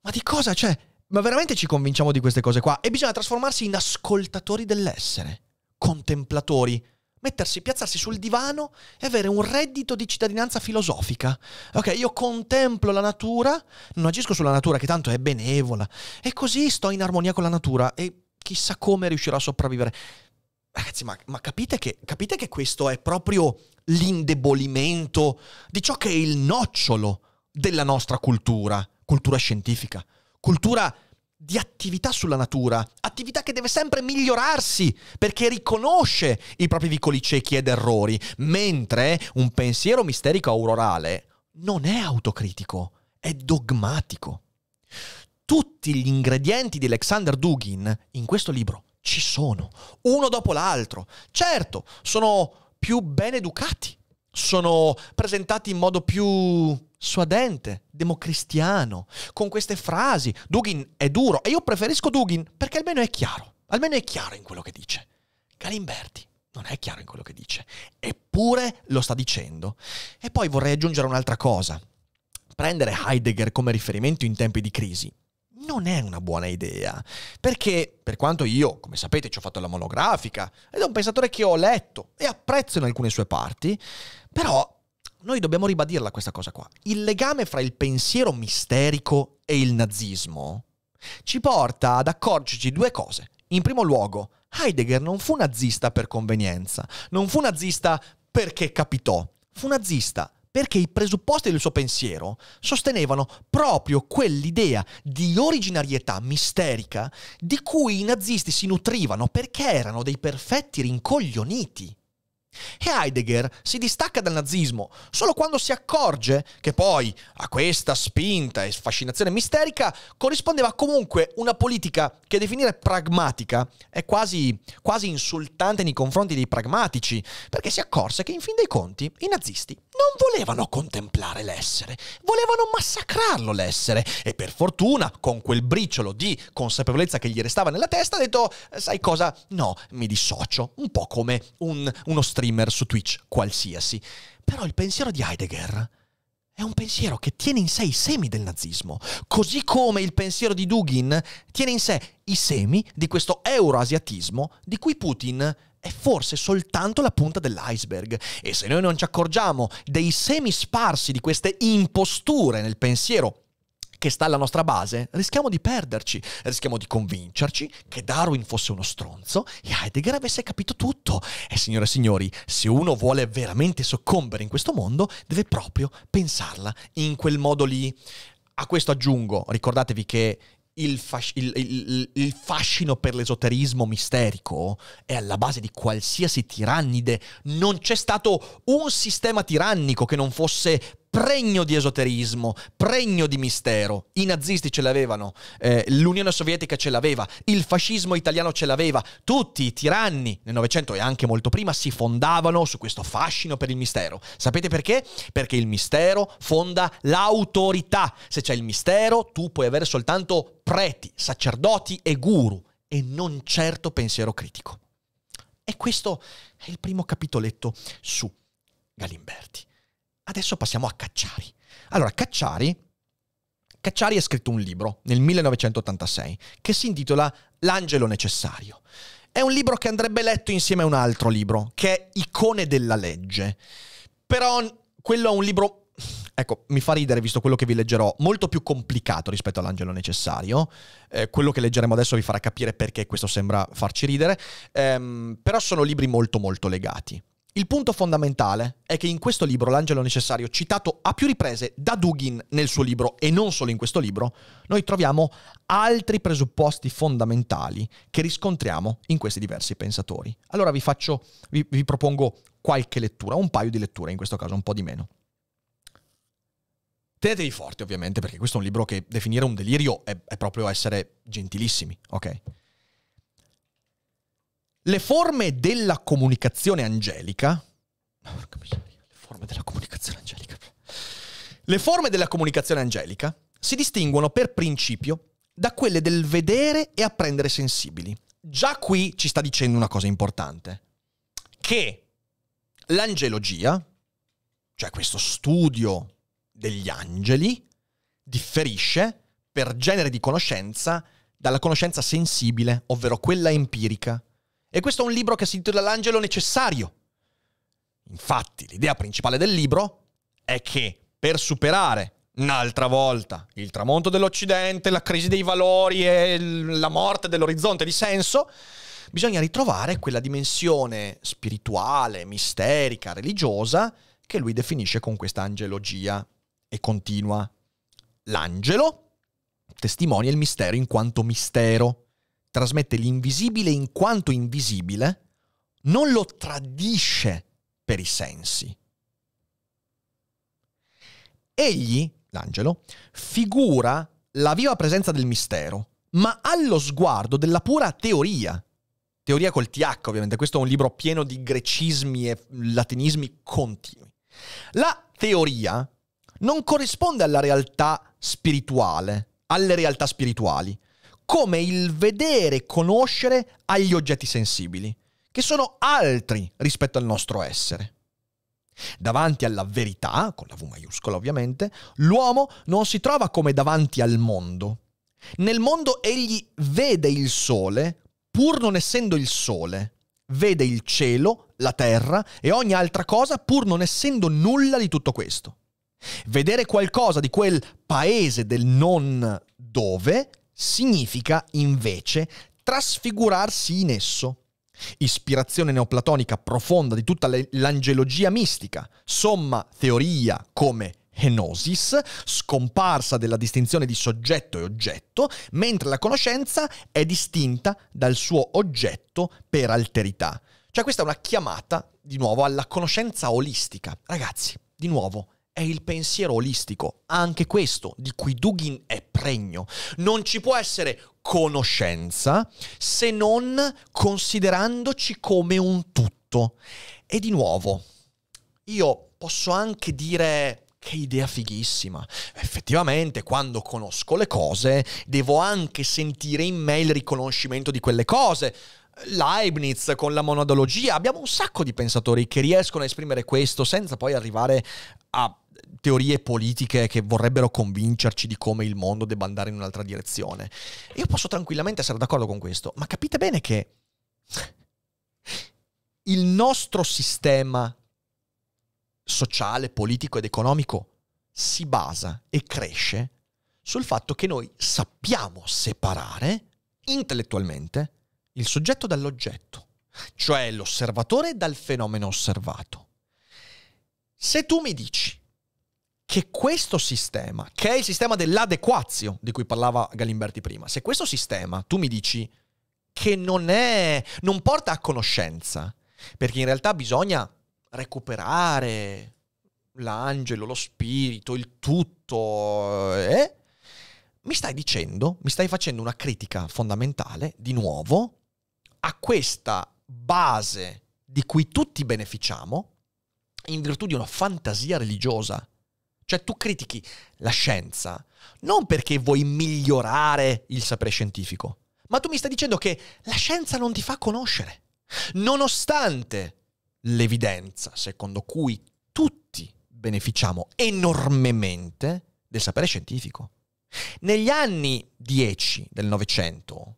ma di cosa c'è? Cioè, ma veramente ci convinciamo di queste cose qua? E bisogna trasformarsi in ascoltatori dell'essere contemplatori, mettersi, piazzarsi sul divano e avere un reddito di cittadinanza filosofica. Ok, io contemplo la natura, non agisco sulla natura che tanto è benevola e così sto in armonia con la natura e chissà come riuscirò a sopravvivere. Ragazzi, ma, ma capite, che, capite che questo è proprio l'indebolimento di ciò che è il nocciolo della nostra cultura, cultura scientifica, cultura di attività sulla natura, attività che deve sempre migliorarsi perché riconosce i propri vicoli ciechi ed errori, mentre un pensiero misterico aurorale non è autocritico, è dogmatico. Tutti gli ingredienti di Alexander Dugin in questo libro ci sono, uno dopo l'altro. Certo, sono più ben educati, sono presentati in modo più suadente, democristiano, con queste frasi. Dugin è duro e io preferisco Dugin perché almeno è chiaro, almeno è chiaro in quello che dice. Galimberti non è chiaro in quello che dice, eppure lo sta dicendo. E poi vorrei aggiungere un'altra cosa. Prendere Heidegger come riferimento in tempi di crisi non è una buona idea, perché per quanto io, come sapete, ci ho fatto la monografica, ed è un pensatore che ho letto e apprezzo in alcune sue parti, però noi dobbiamo ribadirla questa cosa qua. Il legame fra il pensiero misterico e il nazismo ci porta ad accorgerci due cose. In primo luogo, Heidegger non fu nazista per convenienza, non fu nazista perché capitò, fu nazista perché i presupposti del suo pensiero sostenevano proprio quell'idea di originarietà misterica di cui i nazisti si nutrivano perché erano dei perfetti rincoglioniti. E Heidegger si distacca dal nazismo solo quando si accorge che poi a questa spinta e fascinazione misterica corrispondeva comunque una politica che definire pragmatica è quasi, quasi insultante nei confronti dei pragmatici, perché si accorse che in fin dei conti i nazisti non volevano contemplare l'essere, volevano massacrarlo l'essere e per fortuna con quel briciolo di consapevolezza che gli restava nella testa ha detto sai cosa? No, mi dissocio, un po' come un, uno stretto streamer su Twitch qualsiasi. Però il pensiero di Heidegger è un pensiero che tiene in sé i semi del nazismo, così come il pensiero di Dugin tiene in sé i semi di questo euroasiatismo di cui Putin è forse soltanto la punta dell'iceberg e se noi non ci accorgiamo dei semi sparsi di queste imposture nel pensiero che sta alla nostra base, rischiamo di perderci, rischiamo di convincerci che Darwin fosse uno stronzo e Heidegger avesse capito tutto. E signore e signori, se uno vuole veramente soccombere in questo mondo, deve proprio pensarla in quel modo lì. A questo aggiungo, ricordatevi che il, fasc- il, il, il, fascino per l'esoterismo misterico è alla base di qualsiasi tirannide. Non c'è stato un sistema tirannico che non fosse pregno di esoterismo, pregno di mistero. I nazisti ce l'avevano, eh, l'Unione Sovietica ce l'aveva, il fascismo italiano ce l'aveva, tutti i tiranni nel Novecento e anche molto prima si fondavano su questo fascino per il mistero. Sapete perché? Perché il mistero fonda l'autorità. Se c'è il mistero, tu puoi avere soltanto preti, sacerdoti e guru e non certo pensiero critico. E questo è il primo capitoletto su Galimberti. Adesso passiamo a Cacciari. Allora, Cacciari, Cacciari ha scritto un libro nel 1986 che si intitola L'angelo necessario. È un libro che andrebbe letto insieme a un altro libro, che è Icone della legge. Però quello è un libro Ecco, mi fa ridere visto quello che vi leggerò, molto più complicato rispetto all'angelo necessario. Eh, quello che leggeremo adesso vi farà capire perché questo sembra farci ridere, ehm, però sono libri molto molto legati. Il punto fondamentale è che in questo libro, L'angelo necessario, citato a più riprese da Dugin nel suo libro e non solo in questo libro, noi troviamo altri presupposti fondamentali che riscontriamo in questi diversi pensatori. Allora vi, faccio, vi, vi propongo qualche lettura, un paio di letture, in questo caso un po' di meno. Tenetevi forti ovviamente perché questo è un libro che definire un delirio è, è proprio essere gentilissimi, ok? Le forme della comunicazione angelica. le forme della comunicazione angelica. Le forme della comunicazione angelica si distinguono per principio da quelle del vedere e apprendere sensibili. Già qui ci sta dicendo una cosa importante, che l'angelogia, cioè questo studio degli angeli, differisce per genere di conoscenza dalla conoscenza sensibile, ovvero quella empirica. E questo è un libro che si intitola L'angelo necessario. Infatti, l'idea principale del libro è che per superare un'altra volta il tramonto dell'Occidente, la crisi dei valori e la morte dell'orizzonte di senso, bisogna ritrovare quella dimensione spirituale, misterica, religiosa che lui definisce con questa angelogia e continua. L'angelo testimonia il mistero in quanto mistero, trasmette l'invisibile in quanto invisibile, non lo tradisce per i sensi. Egli, l'angelo, figura la viva presenza del mistero, ma allo sguardo della pura teoria. Teoria col TH, ovviamente, questo è un libro pieno di grecismi e latinismi continui. La teoria non corrisponde alla realtà spirituale, alle realtà spirituali, come il vedere e conoscere agli oggetti sensibili, che sono altri rispetto al nostro essere. Davanti alla verità, con la V maiuscola ovviamente, l'uomo non si trova come davanti al mondo. Nel mondo egli vede il sole, pur non essendo il sole, vede il cielo, la terra e ogni altra cosa, pur non essendo nulla di tutto questo. Vedere qualcosa di quel paese del non dove significa invece trasfigurarsi in esso. Ispirazione neoplatonica profonda di tutta l'angelogia mistica, somma teoria come enosis, scomparsa della distinzione di soggetto e oggetto, mentre la conoscenza è distinta dal suo oggetto per alterità. Cioè questa è una chiamata di nuovo alla conoscenza olistica. Ragazzi, di nuovo, è il pensiero olistico, anche questo di cui Dugin è pregno. Non ci può essere conoscenza se non considerandoci come un tutto. E di nuovo, io posso anche dire che idea fighissima. Effettivamente, quando conosco le cose, devo anche sentire in me il riconoscimento di quelle cose. Leibniz con la monodologia, abbiamo un sacco di pensatori che riescono a esprimere questo senza poi arrivare a teorie politiche che vorrebbero convincerci di come il mondo debba andare in un'altra direzione. Io posso tranquillamente essere d'accordo con questo, ma capite bene che il nostro sistema sociale, politico ed economico si basa e cresce sul fatto che noi sappiamo separare intellettualmente il soggetto dall'oggetto, cioè l'osservatore dal fenomeno osservato. Se tu mi dici che questo sistema, che è il sistema dell'adequazio di cui parlava Galimberti prima, se questo sistema tu mi dici che non è, non porta a conoscenza, perché in realtà bisogna recuperare l'angelo, lo spirito, il tutto, eh? eh mi stai dicendo, mi stai facendo una critica fondamentale, di nuovo, a questa base di cui tutti beneficiamo, in virtù di una fantasia religiosa cioè tu critichi la scienza non perché vuoi migliorare il sapere scientifico, ma tu mi stai dicendo che la scienza non ti fa conoscere, nonostante l'evidenza secondo cui tutti beneficiamo enormemente del sapere scientifico. Negli anni 10 del Novecento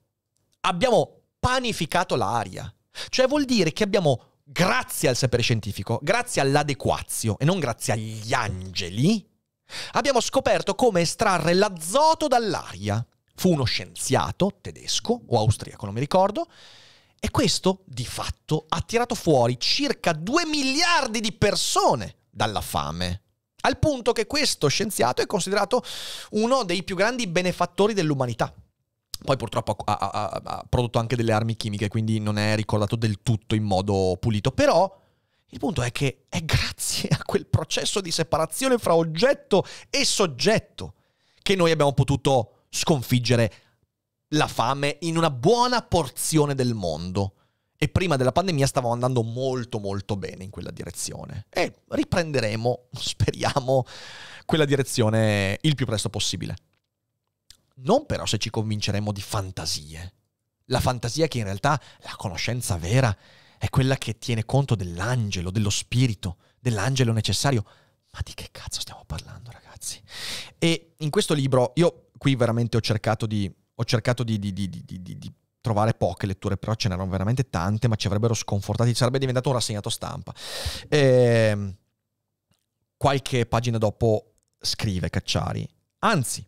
abbiamo panificato l'aria, cioè vuol dire che abbiamo grazie al sapere scientifico, grazie all'adequazio e non grazie agli angeli, abbiamo scoperto come estrarre l'azoto dall'aria. Fu uno scienziato tedesco o austriaco, non mi ricordo, e questo di fatto ha tirato fuori circa 2 miliardi di persone dalla fame. Al punto che questo scienziato è considerato uno dei più grandi benefattori dell'umanità. Poi purtroppo ha, ha, ha, prodotto anche delle armi chimiche, quindi non è ricordato del tutto in modo pulito. Però il punto è che è grazie a quel processo di separazione fra oggetto e soggetto che noi abbiamo potuto sconfiggere la fame in una buona porzione del mondo. E prima della pandemia stavamo andando molto molto bene in quella direzione. E riprenderemo, speriamo, quella direzione il più presto possibile. Non però se ci convinceremo di fantasie. La fantasia che in realtà la conoscenza vera è quella che tiene conto dell'angelo, dello spirito, dell'angelo necessario. Ma di che cazzo stiamo parlando, ragazzi? E in questo libro io qui veramente ho cercato di, ho cercato di, di, di trovare poche letture, però ce n'erano veramente tante, ma ci avrebbero sconfortati, sarebbe diventato un rassegnato stampa. E... Ehm, qualche pagina dopo scrive Cacciari. Anzi,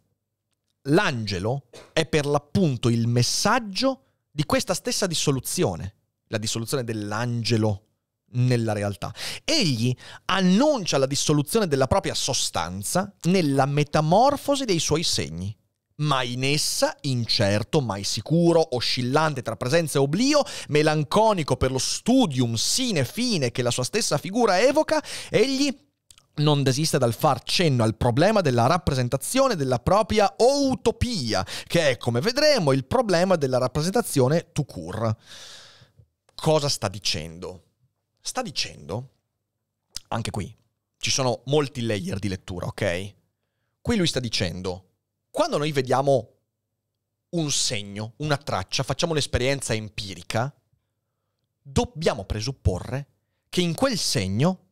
l'angelo è per l'appunto il messaggio di questa stessa dissoluzione, la dissoluzione dell'angelo nella realtà. Egli annuncia la dissoluzione della propria sostanza nella metamorfosi dei suoi segni, ma in essa, incerto, mai sicuro, oscillante tra presenza e oblio, melanconico per lo studium sine fine che la sua stessa figura evoca, egli non desista dal far cenno al problema della rappresentazione della propria utopia, che è, come vedremo, il problema della rappresentazione tout court. Cosa sta dicendo? Sta dicendo, anche qui, ci sono molti layer di lettura, ok? Qui lui sta dicendo, quando noi vediamo un segno, una traccia, facciamo un'esperienza empirica, dobbiamo presupporre che in quel segno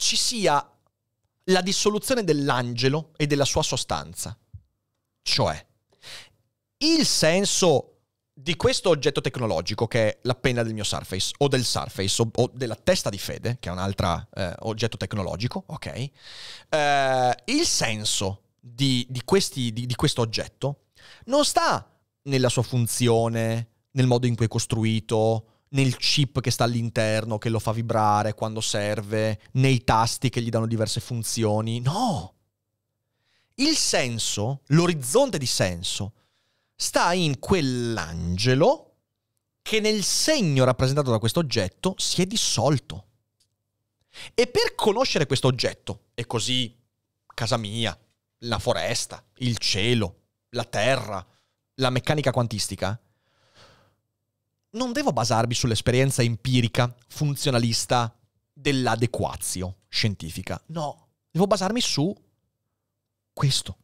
ci sia la dissoluzione dell'angelo e della sua sostanza. Cioè, il senso di questo oggetto tecnologico che è la penna del mio Surface o del Surface o, o della testa di fede, che è un altro eh, oggetto tecnologico, ok? Eh, il senso di, di, questi, di, di questo oggetto non sta nella sua funzione, nel modo in cui è costruito, nel chip che sta all'interno, che lo fa vibrare quando serve, nei tasti che gli danno diverse funzioni. No! Il senso, l'orizzonte di senso, sta in quell'angelo che nel segno rappresentato da questo oggetto si è dissolto. E per conoscere questo oggetto, e così casa mia, la foresta, il cielo, la terra, la meccanica quantistica, non devo basarmi sull'esperienza empirica, funzionalista dell'adequazio scientifica. No, devo basarmi su questo.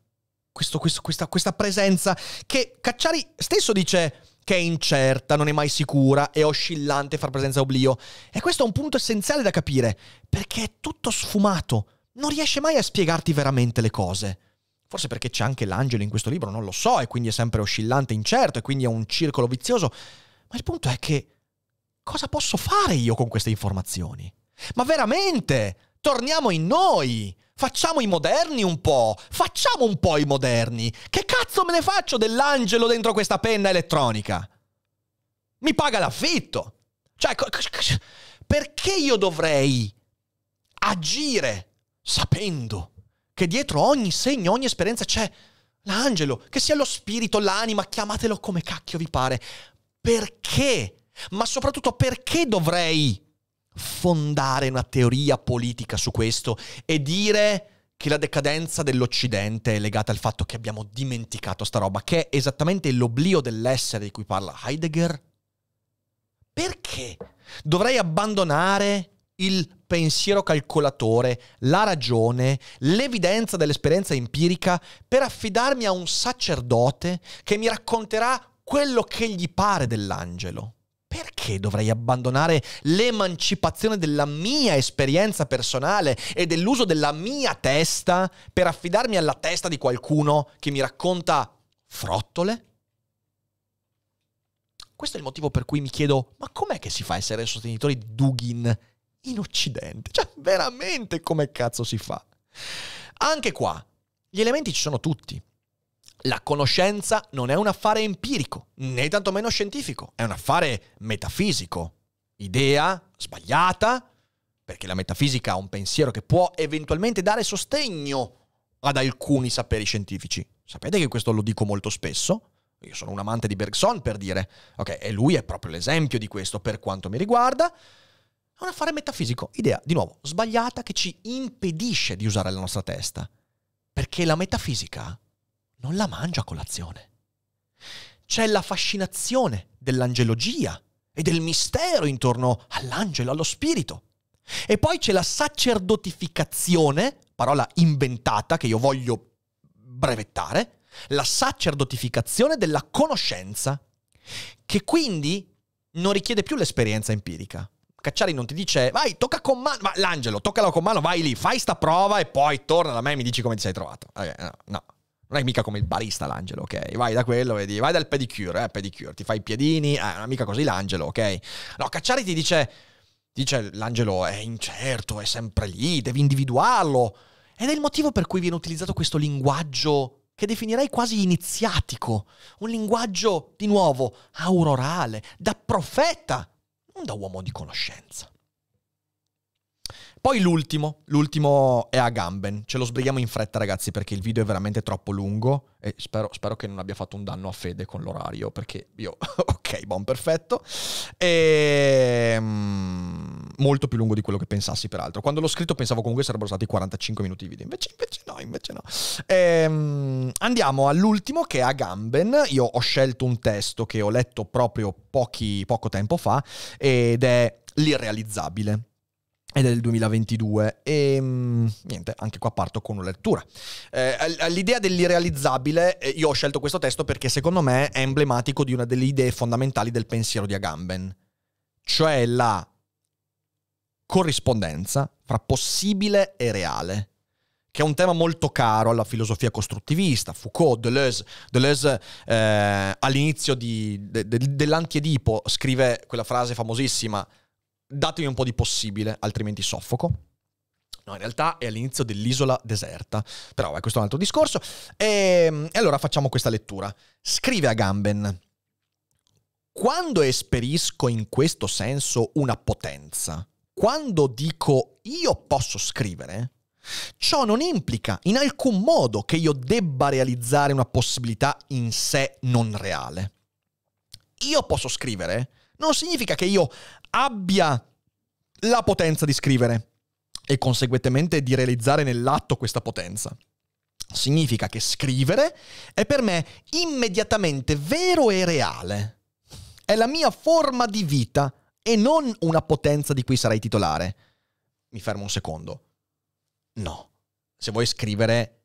Questo, questo, questa, questa presenza che Cacciari stesso dice che è incerta, non è mai sicura, è oscillante fra presenza e oblio. E questo è un punto essenziale da capire, perché è tutto sfumato, non riesce mai a spiegarti veramente le cose. Forse perché c'è anche l'angelo in questo libro, non lo so, e quindi è sempre oscillante, incerto, e quindi è un circolo vizioso. Ma il punto è che cosa posso fare io con queste informazioni? Ma veramente, torniamo in noi. Facciamo i moderni un po', facciamo un po' i moderni. Che cazzo me ne faccio dell'angelo dentro questa penna elettronica? Mi paga l'affitto. Cioè, perché io dovrei agire sapendo che dietro ogni segno, ogni esperienza c'è l'angelo, che sia lo spirito, l'anima, chiamatelo come cacchio vi pare, perché, ma soprattutto perché dovrei fondare una teoria politica su questo e dire che la decadenza dell'Occidente è legata al fatto che abbiamo dimenticato sta roba, che è esattamente l'oblio dell'essere di cui parla Heidegger? Perché dovrei abbandonare il pensiero calcolatore, la ragione, l'evidenza dell'esperienza empirica per affidarmi a un sacerdote che mi racconterà quello che gli pare dell'angelo. Perché dovrei abbandonare l'emancipazione della mia esperienza personale e dell'uso della mia testa per affidarmi alla testa di qualcuno che mi racconta frottole? Questo è il motivo per cui mi chiedo, ma com'è che si fa a essere sostenitori di Dugin in Occidente? Cioè, veramente come cazzo si fa? Anche qua, gli elementi ci sono tutti la conoscenza non è un affare empirico, né tantomeno scientifico, è un affare metafisico. Idea sbagliata, perché la metafisica ha un pensiero che può eventualmente dare sostegno ad alcuni saperi scientifici. Sapete che questo lo dico molto spesso? Io sono un amante di Bergson per dire, ok, e lui è proprio l'esempio di questo per quanto mi riguarda. È un affare metafisico, idea, di nuovo, sbagliata che ci impedisce di usare la nostra testa. Perché la metafisica non la mangio a colazione. C'è la fascinazione dell'angelogia e del mistero intorno all'angelo, allo spirito. E poi c'è la sacerdotificazione, parola inventata che io voglio brevettare, la sacerdotificazione della conoscenza, che quindi non richiede più l'esperienza empirica. Cacciari non ti dice, vai, tocca con mano, ma l'angelo, toccalo con mano, vai lì, fai sta prova e poi torna da me e mi dici come ti sei trovato. Okay, eh, no, no, non è mica come il barista l'angelo, ok? Vai da quello e vai dal pedicure, eh, pedicure, ti fai i piedini, eh, non è mica così l'angelo, ok? No, Cacciari ti dice, dice l'angelo è incerto, è sempre lì, devi individuarlo. Ed è il motivo per cui viene utilizzato questo linguaggio che definirei quasi iniziatico, un linguaggio, di nuovo, aurorale, da profeta, non da uomo di conoscenza. Poi l'ultimo, l'ultimo è Agamben. Ce lo sbrighiamo in fretta, ragazzi, perché il video è veramente troppo lungo. E spero, spero che non abbia fatto un danno a Fede con l'orario, perché io... ok, buon, perfetto. E... Ehm, molto più lungo di quello che pensassi, peraltro. Quando l'ho scritto pensavo comunque sarebbero stati 45 minuti di video, invece, invece no, invece no. E... Ehm, andiamo all'ultimo, che è Agamben. Io ho scelto un testo che ho letto proprio pochi, poco tempo fa, ed è l'irrealizzabile è del 2022 e mh, niente, anche qua parto con una lettura. Eh, all'idea dell'irrealizzabile eh, io ho scelto questo testo perché secondo me è emblematico di una delle idee fondamentali del pensiero di Agamben, cioè la corrispondenza fra possibile e reale che è un tema molto caro alla filosofia costruttivista, Foucault, Deleuze. Deleuze eh, all'inizio de, de, dell'antiedipo scrive quella frase famosissima datemi un po' di possibile, altrimenti soffoco. No, in realtà è all'inizio dell'isola deserta, però beh, questo è un altro discorso. E, ehm, e allora facciamo questa lettura. Scrive a Gamben, quando esperisco in questo senso una potenza, quando dico io posso scrivere, ciò non implica in alcun modo che io debba realizzare una possibilità in sé non reale. Io posso scrivere non significa che io abbia la potenza di scrivere e conseguentemente di realizzare nell'atto questa potenza. Significa che scrivere è per me immediatamente vero e reale. È la mia forma di vita e non una potenza di cui sarai titolare. Mi fermo un secondo. No. Se vuoi scrivere,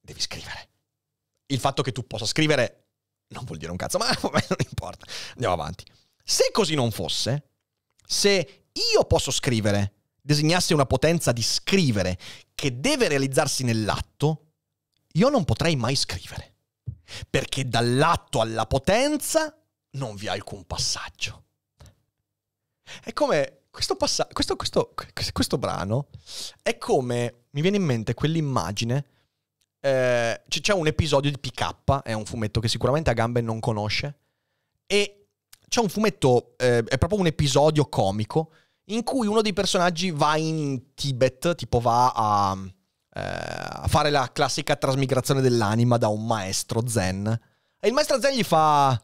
devi scrivere. Il fatto che tu possa scrivere non vuol dire un cazzo, ma non importa. Andiamo avanti. Se così non fosse, se io posso scrivere, designasse una potenza di scrivere che deve realizzarsi nell'atto, io non potrei mai scrivere. Perché dall'atto alla potenza non vi è alcun passaggio. È come questo, passa- questo, questo, questo brano è come mi viene in mente quell'immagine. Eh, c'è un episodio di PK, è un fumetto che sicuramente Agamben non conosce, e c'è un fumetto, eh, è proprio un episodio comico, in cui uno dei personaggi va in Tibet, tipo va a, eh, a fare la classica trasmigrazione dell'anima da un maestro zen. E il maestro zen gli fa,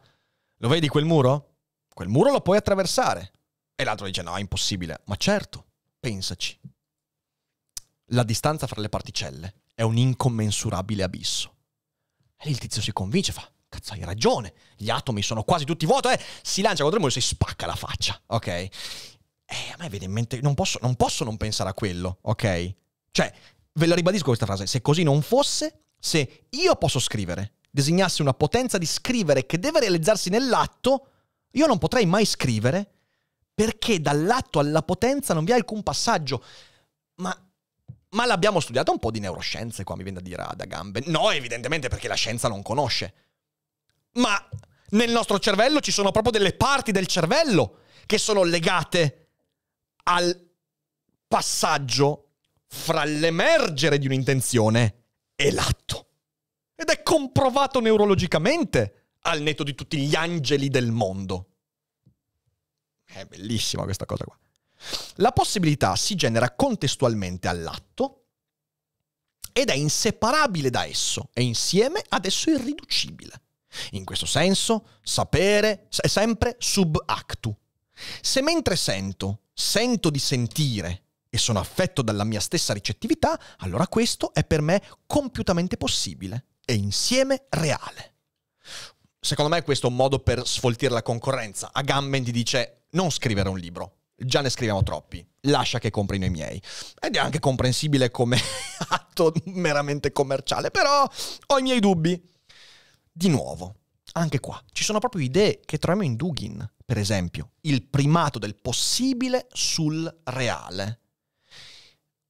lo vedi quel muro? Quel muro lo puoi attraversare. E l'altro dice, no, è impossibile. Ma certo, pensaci. La distanza fra le particelle è un incommensurabile abisso. E il tizio si convince, fa, Cazzo, hai ragione. Gli atomi sono quasi tutti vuoti. Eh? Si lancia contro il muro e si spacca la faccia, ok? E eh, a me viene in mente. Non posso, non posso non pensare a quello, ok? Cioè, ve la ribadisco questa frase. Se così non fosse, se io posso scrivere, designassi una potenza di scrivere che deve realizzarsi nell'atto, io non potrei mai scrivere perché dall'atto alla potenza non vi è alcun passaggio. Ma, ma l'abbiamo studiato un po' di neuroscienze qua, mi viene da dire ad ah, Agamben. No, evidentemente perché la scienza non conosce ma nel nostro cervello ci sono proprio delle parti del cervello che sono legate al passaggio fra l'emergere di un'intenzione e l'atto. Ed è comprovato neurologicamente al netto di tutti gli angeli del mondo. È bellissima questa cosa qua. La possibilità si genera contestualmente all'atto ed è inseparabile da esso, è insieme ad esso irriducibile. In questo senso, sapere è sempre sub actu. Se mentre sento, sento di sentire e sono affetto dalla mia stessa ricettività, allora questo è per me compiutamente possibile e insieme reale. Secondo me questo è un modo per sfoltire la concorrenza. Agamben ti dice non scrivere un libro, già ne scriviamo troppi, lascia che comprino i miei. Ed è anche comprensibile come atto meramente commerciale, però ho i miei dubbi. Di nuovo, anche qua, ci sono proprio idee che troviamo in Dugin, per esempio, il primato del possibile sul reale.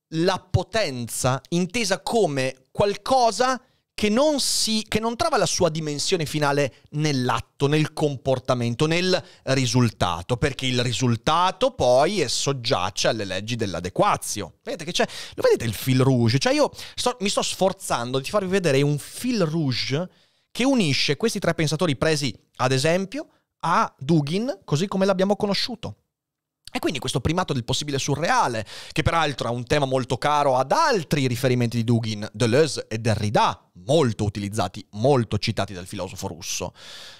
La potenza intesa come qualcosa che non, si, che non trova la sua dimensione finale nell'atto, nel comportamento, nel risultato, perché il risultato poi è soggiace alle leggi dell'adequazio. Vedete che c'è, lo vedete il fil rouge? Cioè io sto, mi sto sforzando di farvi vedere un fil rouge che unisce questi tre pensatori presi, ad esempio, a Dugin così come l'abbiamo conosciuto. E quindi questo primato del possibile surreale, che peraltro è un tema molto caro ad altri riferimenti di Dugin, Deleuze e Derrida, molto utilizzati, molto citati dal filosofo russo.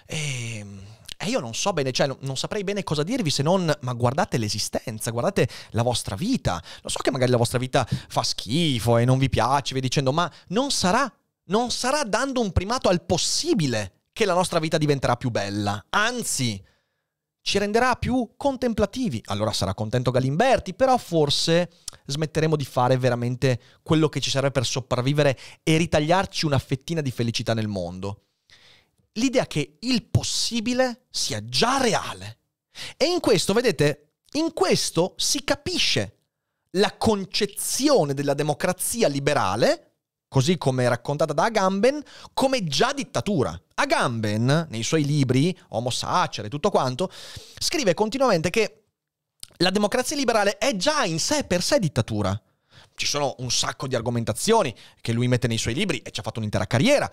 E, ehm, e io non so bene, cioè non saprei bene cosa dirvi se non, ma guardate l'esistenza, guardate la vostra vita. Lo so che magari la vostra vita fa schifo e non vi piace, vi dicendo, ma non sarà non sarà dando un primato al possibile che la nostra vita diventerà più bella. Anzi, ci renderà più contemplativi. Allora sarà contento Galimberti, però forse smetteremo di fare veramente quello che ci serve per sopravvivere e ritagliarci una fettina di felicità nel mondo. L'idea che il possibile sia già reale. E in questo, vedete, in questo si capisce la concezione della democrazia liberale così come raccontata da Agamben, come già dittatura. Agamben, nei suoi libri, Homo Sacer e tutto quanto, scrive continuamente che la democrazia liberale è già in sé per sé dittatura. Ci sono un sacco di argomentazioni che lui mette nei suoi libri e ci ha fatto un'intera carriera,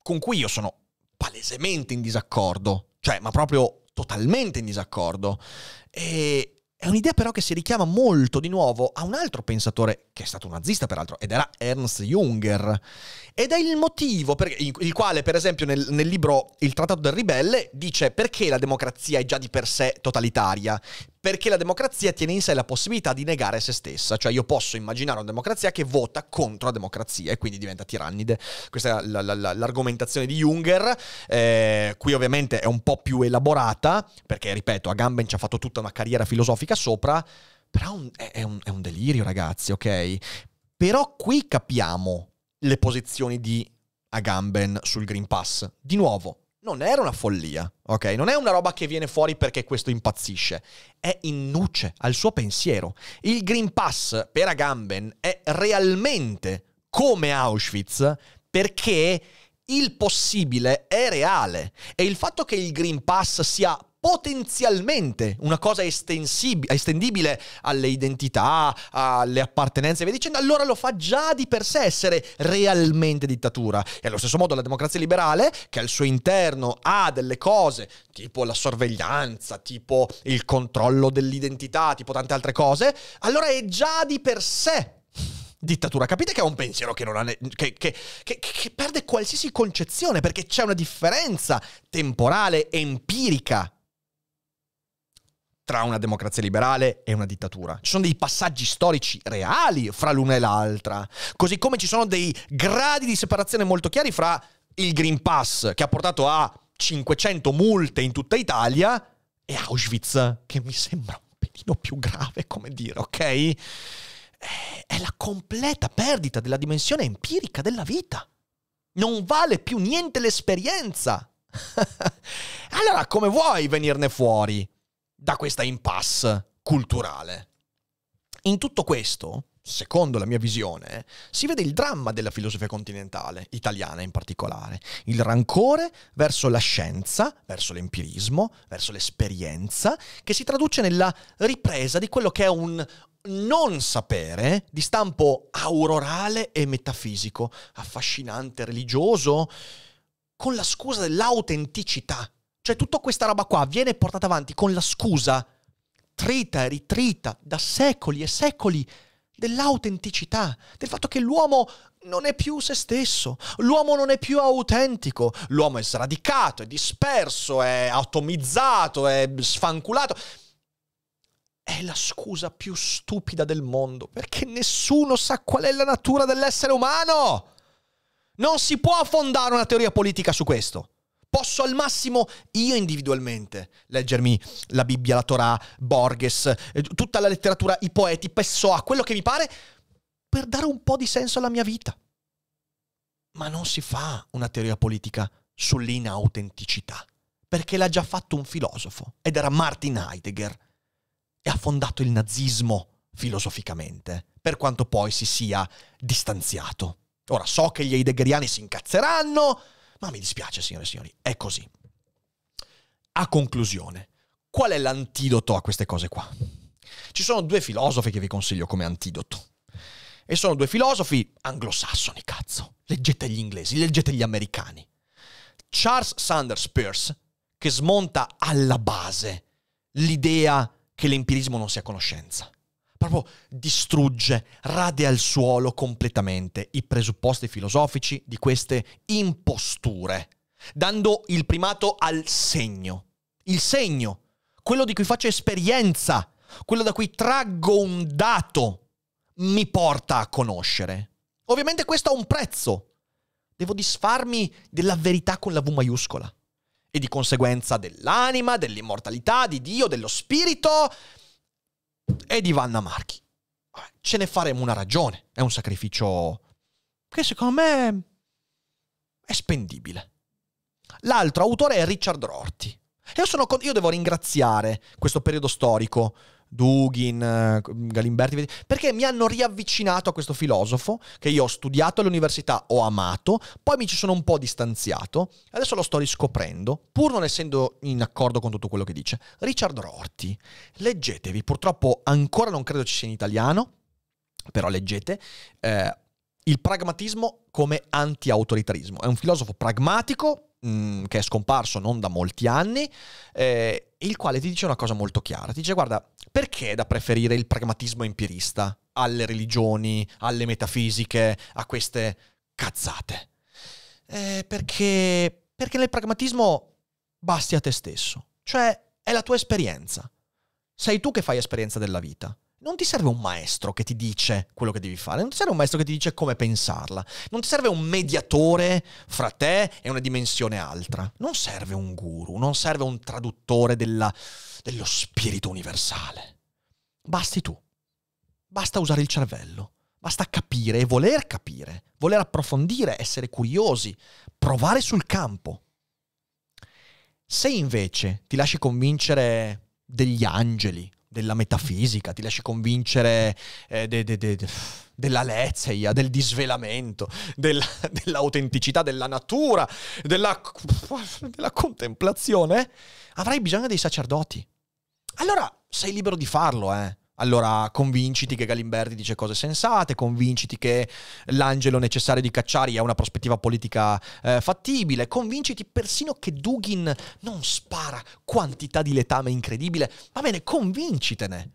con cui io sono palesemente in disaccordo, cioè, ma proprio totalmente in disaccordo. E è un'idea però che si richiama molto di nuovo a un altro pensatore, che è stato un nazista peraltro, ed era Ernst Junger. Ed è il motivo, per, il quale per esempio nel, nel libro Il Trattato del Ribelle dice perché la democrazia è già di per sé totalitaria, perché la democrazia tiene in sé la possibilità di negare se stessa, cioè io posso immaginare una democrazia che vota contro la democrazia e quindi diventa tirannide. Questa è la, la, la, l'argomentazione di Junger, eh, qui ovviamente è un po' più elaborata, perché ripeto, Agamben ci ha fatto tutta una carriera filosofica sopra, però un, è, un, è un delirio ragazzi, ok? Però qui capiamo le posizioni di Agamben sul Green Pass. Di nuovo, non era una follia, ok? Non è una roba che viene fuori perché questo impazzisce, è in nuce al suo pensiero. Il Green Pass per Agamben è realmente come Auschwitz perché il possibile è reale e il fatto che il Green Pass sia potenzialmente una cosa estendibile alle identità, alle appartenenze e via dicendo, allora lo fa già di per sé essere realmente dittatura. E allo stesso modo la democrazia liberale, che al suo interno ha delle cose tipo la sorveglianza, tipo il controllo dell'identità, tipo tante altre cose, allora è già di per sé dittatura. Capite che è un pensiero che, ne- che, che, che perde qualsiasi concezione perché c'è una differenza temporale, empirica tra una democrazia liberale e una dittatura. Ci sono dei passaggi storici reali fra l'una e l'altra, così come ci sono dei gradi di separazione molto chiari fra il Green Pass che ha portato a 500 multe in tutta Italia e Auschwitz, che mi sembra un pelino più grave, come dire, ok? Eh, è la completa perdita della dimensione empirica della vita. Non vale più niente l'esperienza. allora, come vuoi venirne fuori? da questa impasse culturale. In tutto questo, secondo la mia visione, si vede il dramma della filosofia continentale, italiana in particolare, il rancore verso la scienza, verso l'empirismo, verso l'esperienza, che si traduce nella ripresa di quello che è un non sapere di stampo aurorale e metafisico, affascinante, religioso, con la scusa dell'autenticità cioè tutta questa roba qua viene portata avanti con la scusa, trita e ritrita, da secoli e secoli, dell'autenticità, del fatto che l'uomo non è più se stesso, l'uomo non è più autentico, l'uomo è sradicato, è disperso, è atomizzato, è sfanculato. È la scusa più stupida del mondo, perché nessuno sa qual è la natura dell'essere umano. Non si può fondare una teoria politica su questo. Posso al massimo io individualmente leggermi la Bibbia, la Torah, Borges, eh, tutta la letteratura, i poeti, Pessoa, quello che mi pare, per dare un po' di senso alla mia vita. Ma non si fa una teoria politica sull'inautenticità, perché l'ha già fatto un filosofo, ed era Martin Heidegger, e ha fondato il nazismo filosoficamente, per quanto poi si sia distanziato. Ora so che gli heideggeriani si incazzeranno, ma mi dispiace, signore e signori, è così. A conclusione, qual è l'antidoto a queste cose qua? Ci sono due filosofi che vi consiglio come antidoto. E sono due filosofi anglosassoni, cazzo. Leggete gli inglesi, leggete gli americani. Charles Sanders Peirce, che smonta alla base l'idea che l'empirismo non sia conoscenza proprio distrugge, rade al suolo completamente i presupposti filosofici di queste imposture, dando il primato al segno. Il segno, quello di cui faccio esperienza, quello da cui traggo un dato, mi porta a conoscere. Ovviamente questo ha un prezzo. Devo disfarmi della verità con la V maiuscola e di conseguenza dell'anima, dell'immortalità, di Dio, dello spirito e di Vanna Marchi. Ce ne faremo una ragione, è un sacrificio che secondo me è spendibile. L'altro autore è Richard Rorty. Io, sono, io devo ringraziare questo periodo storico Dugin, Galimberti, perché mi hanno riavvicinato a questo filosofo che io ho studiato all'università, ho amato, poi mi ci sono un po' distanziato, adesso lo sto riscoprendo, pur non essendo in accordo con tutto quello che dice. Richard Rorty, leggetevi, purtroppo ancora non credo ci sia in italiano, però leggete, eh, il pragmatismo come anti-autoritarismo. È un filosofo pragmatico Mm, che è scomparso non da molti anni, eh, il quale ti dice una cosa molto chiara. Ti dice, guarda, perché è da preferire il pragmatismo empirista alle religioni, alle metafisiche, a queste cazzate? Eh, perché, perché nel pragmatismo basti a te stesso, cioè è la tua esperienza. Sei tu che fai esperienza della vita non ti serve un maestro che ti dice quello che devi fare, non ti serve un maestro che ti dice come pensarla, non ti serve un mediatore fra te e una dimensione altra, non serve un guru, non serve un traduttore della, dello spirito universale. Basti tu, basta usare il cervello, basta capire e voler capire, voler approfondire, essere curiosi, provare sul campo. Se invece ti lasci convincere degli angeli della metafisica, ti lasci convincere eh, de, de, de, della lezeia, del disvelamento, del, dell'autenticità, della natura, della, della contemplazione, avrai bisogno dei sacerdoti. Allora sei libero di farlo, eh. Allora convinciti che Galimberti dice cose sensate, convinciti che l'angelo necessario di Cacciari ha una prospettiva politica eh, fattibile, convinciti persino che Dugin non spara quantità di letame incredibile. Va bene, convincitene,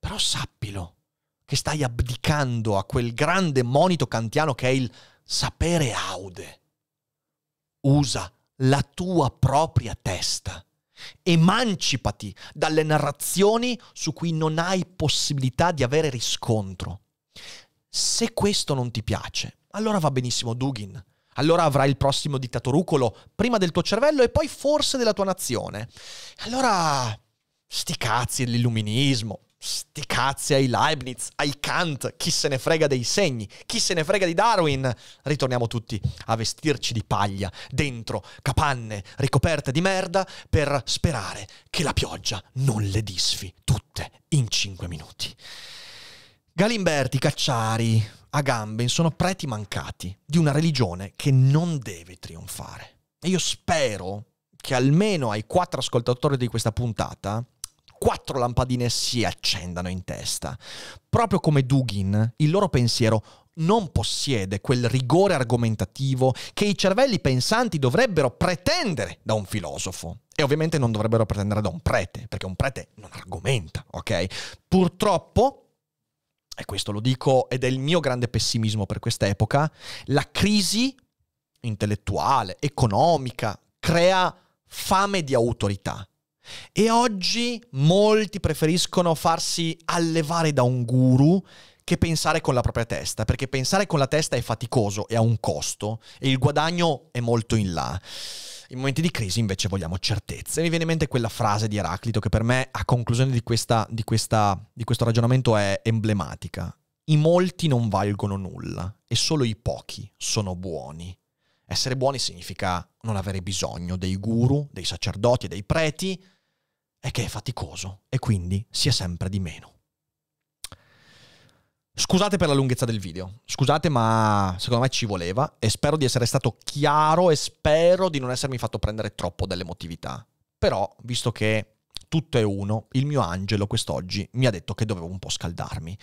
però sappilo che stai abdicando a quel grande monito kantiano che è il sapere aude. Usa la tua propria testa. Emancipati dalle narrazioni su cui non hai possibilità di avere riscontro. Se questo non ti piace, allora va benissimo Dugin. Allora avrai il prossimo dittatorucolo prima del tuo cervello e poi forse della tua nazione. Allora, sti cazzi dell'illuminismo. Sti cazzi ai Leibniz, ai Kant, chi se ne frega dei segni, chi se ne frega di Darwin. Ritorniamo tutti a vestirci di paglia, dentro capanne ricoperte di merda, per sperare che la pioggia non le disfi tutte in cinque minuti. Galimberti, Cacciari, Agamben sono preti mancati di una religione che non deve trionfare. E io spero che almeno ai quattro ascoltatori di questa puntata quattro lampadine si accendano in testa. Proprio come Dugin, il loro pensiero non possiede quel rigore argomentativo che i cervelli pensanti dovrebbero pretendere da un filosofo. E ovviamente non dovrebbero pretendere da un prete, perché un prete non argomenta, ok? Purtroppo, e questo lo dico ed è il mio grande pessimismo per quest'epoca, la crisi intellettuale, economica, crea fame di autorità e oggi molti preferiscono farsi allevare da un guru che pensare con la propria testa, perché pensare con la testa è faticoso e ha un costo e il guadagno è molto in là. In momenti di crisi invece vogliamo certezze. Mi viene in mente quella frase di Eraclito che per me a conclusione di, questa, di, questa, di questo ragionamento è emblematica. I molti non valgono nulla e solo i pochi sono buoni. Essere buoni significa non avere bisogno dei guru, dei sacerdoti e dei preti, è che è faticoso e quindi si è sempre di meno. Scusate per la lunghezza del video, scusate ma secondo me ci voleva e spero di essere stato chiaro e spero di non essermi fatto prendere troppo dell'emotività. Però, visto che tutto è uno, il mio angelo quest'oggi mi ha detto che dovevo un po' scaldarmi.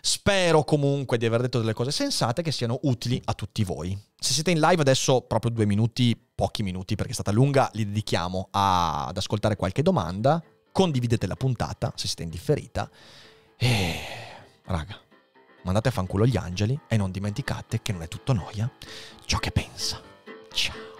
Spero comunque di aver detto delle cose sensate che siano utili a tutti voi. Se siete in live adesso, proprio due minuti, pochi minuti perché è stata lunga, li dedichiamo a, ad ascoltare qualche domanda. Condividete la puntata se siete indifferita. E raga, mandate a fanculo gli angeli e non dimenticate che non è tutto noia ciò che pensa. Ciao.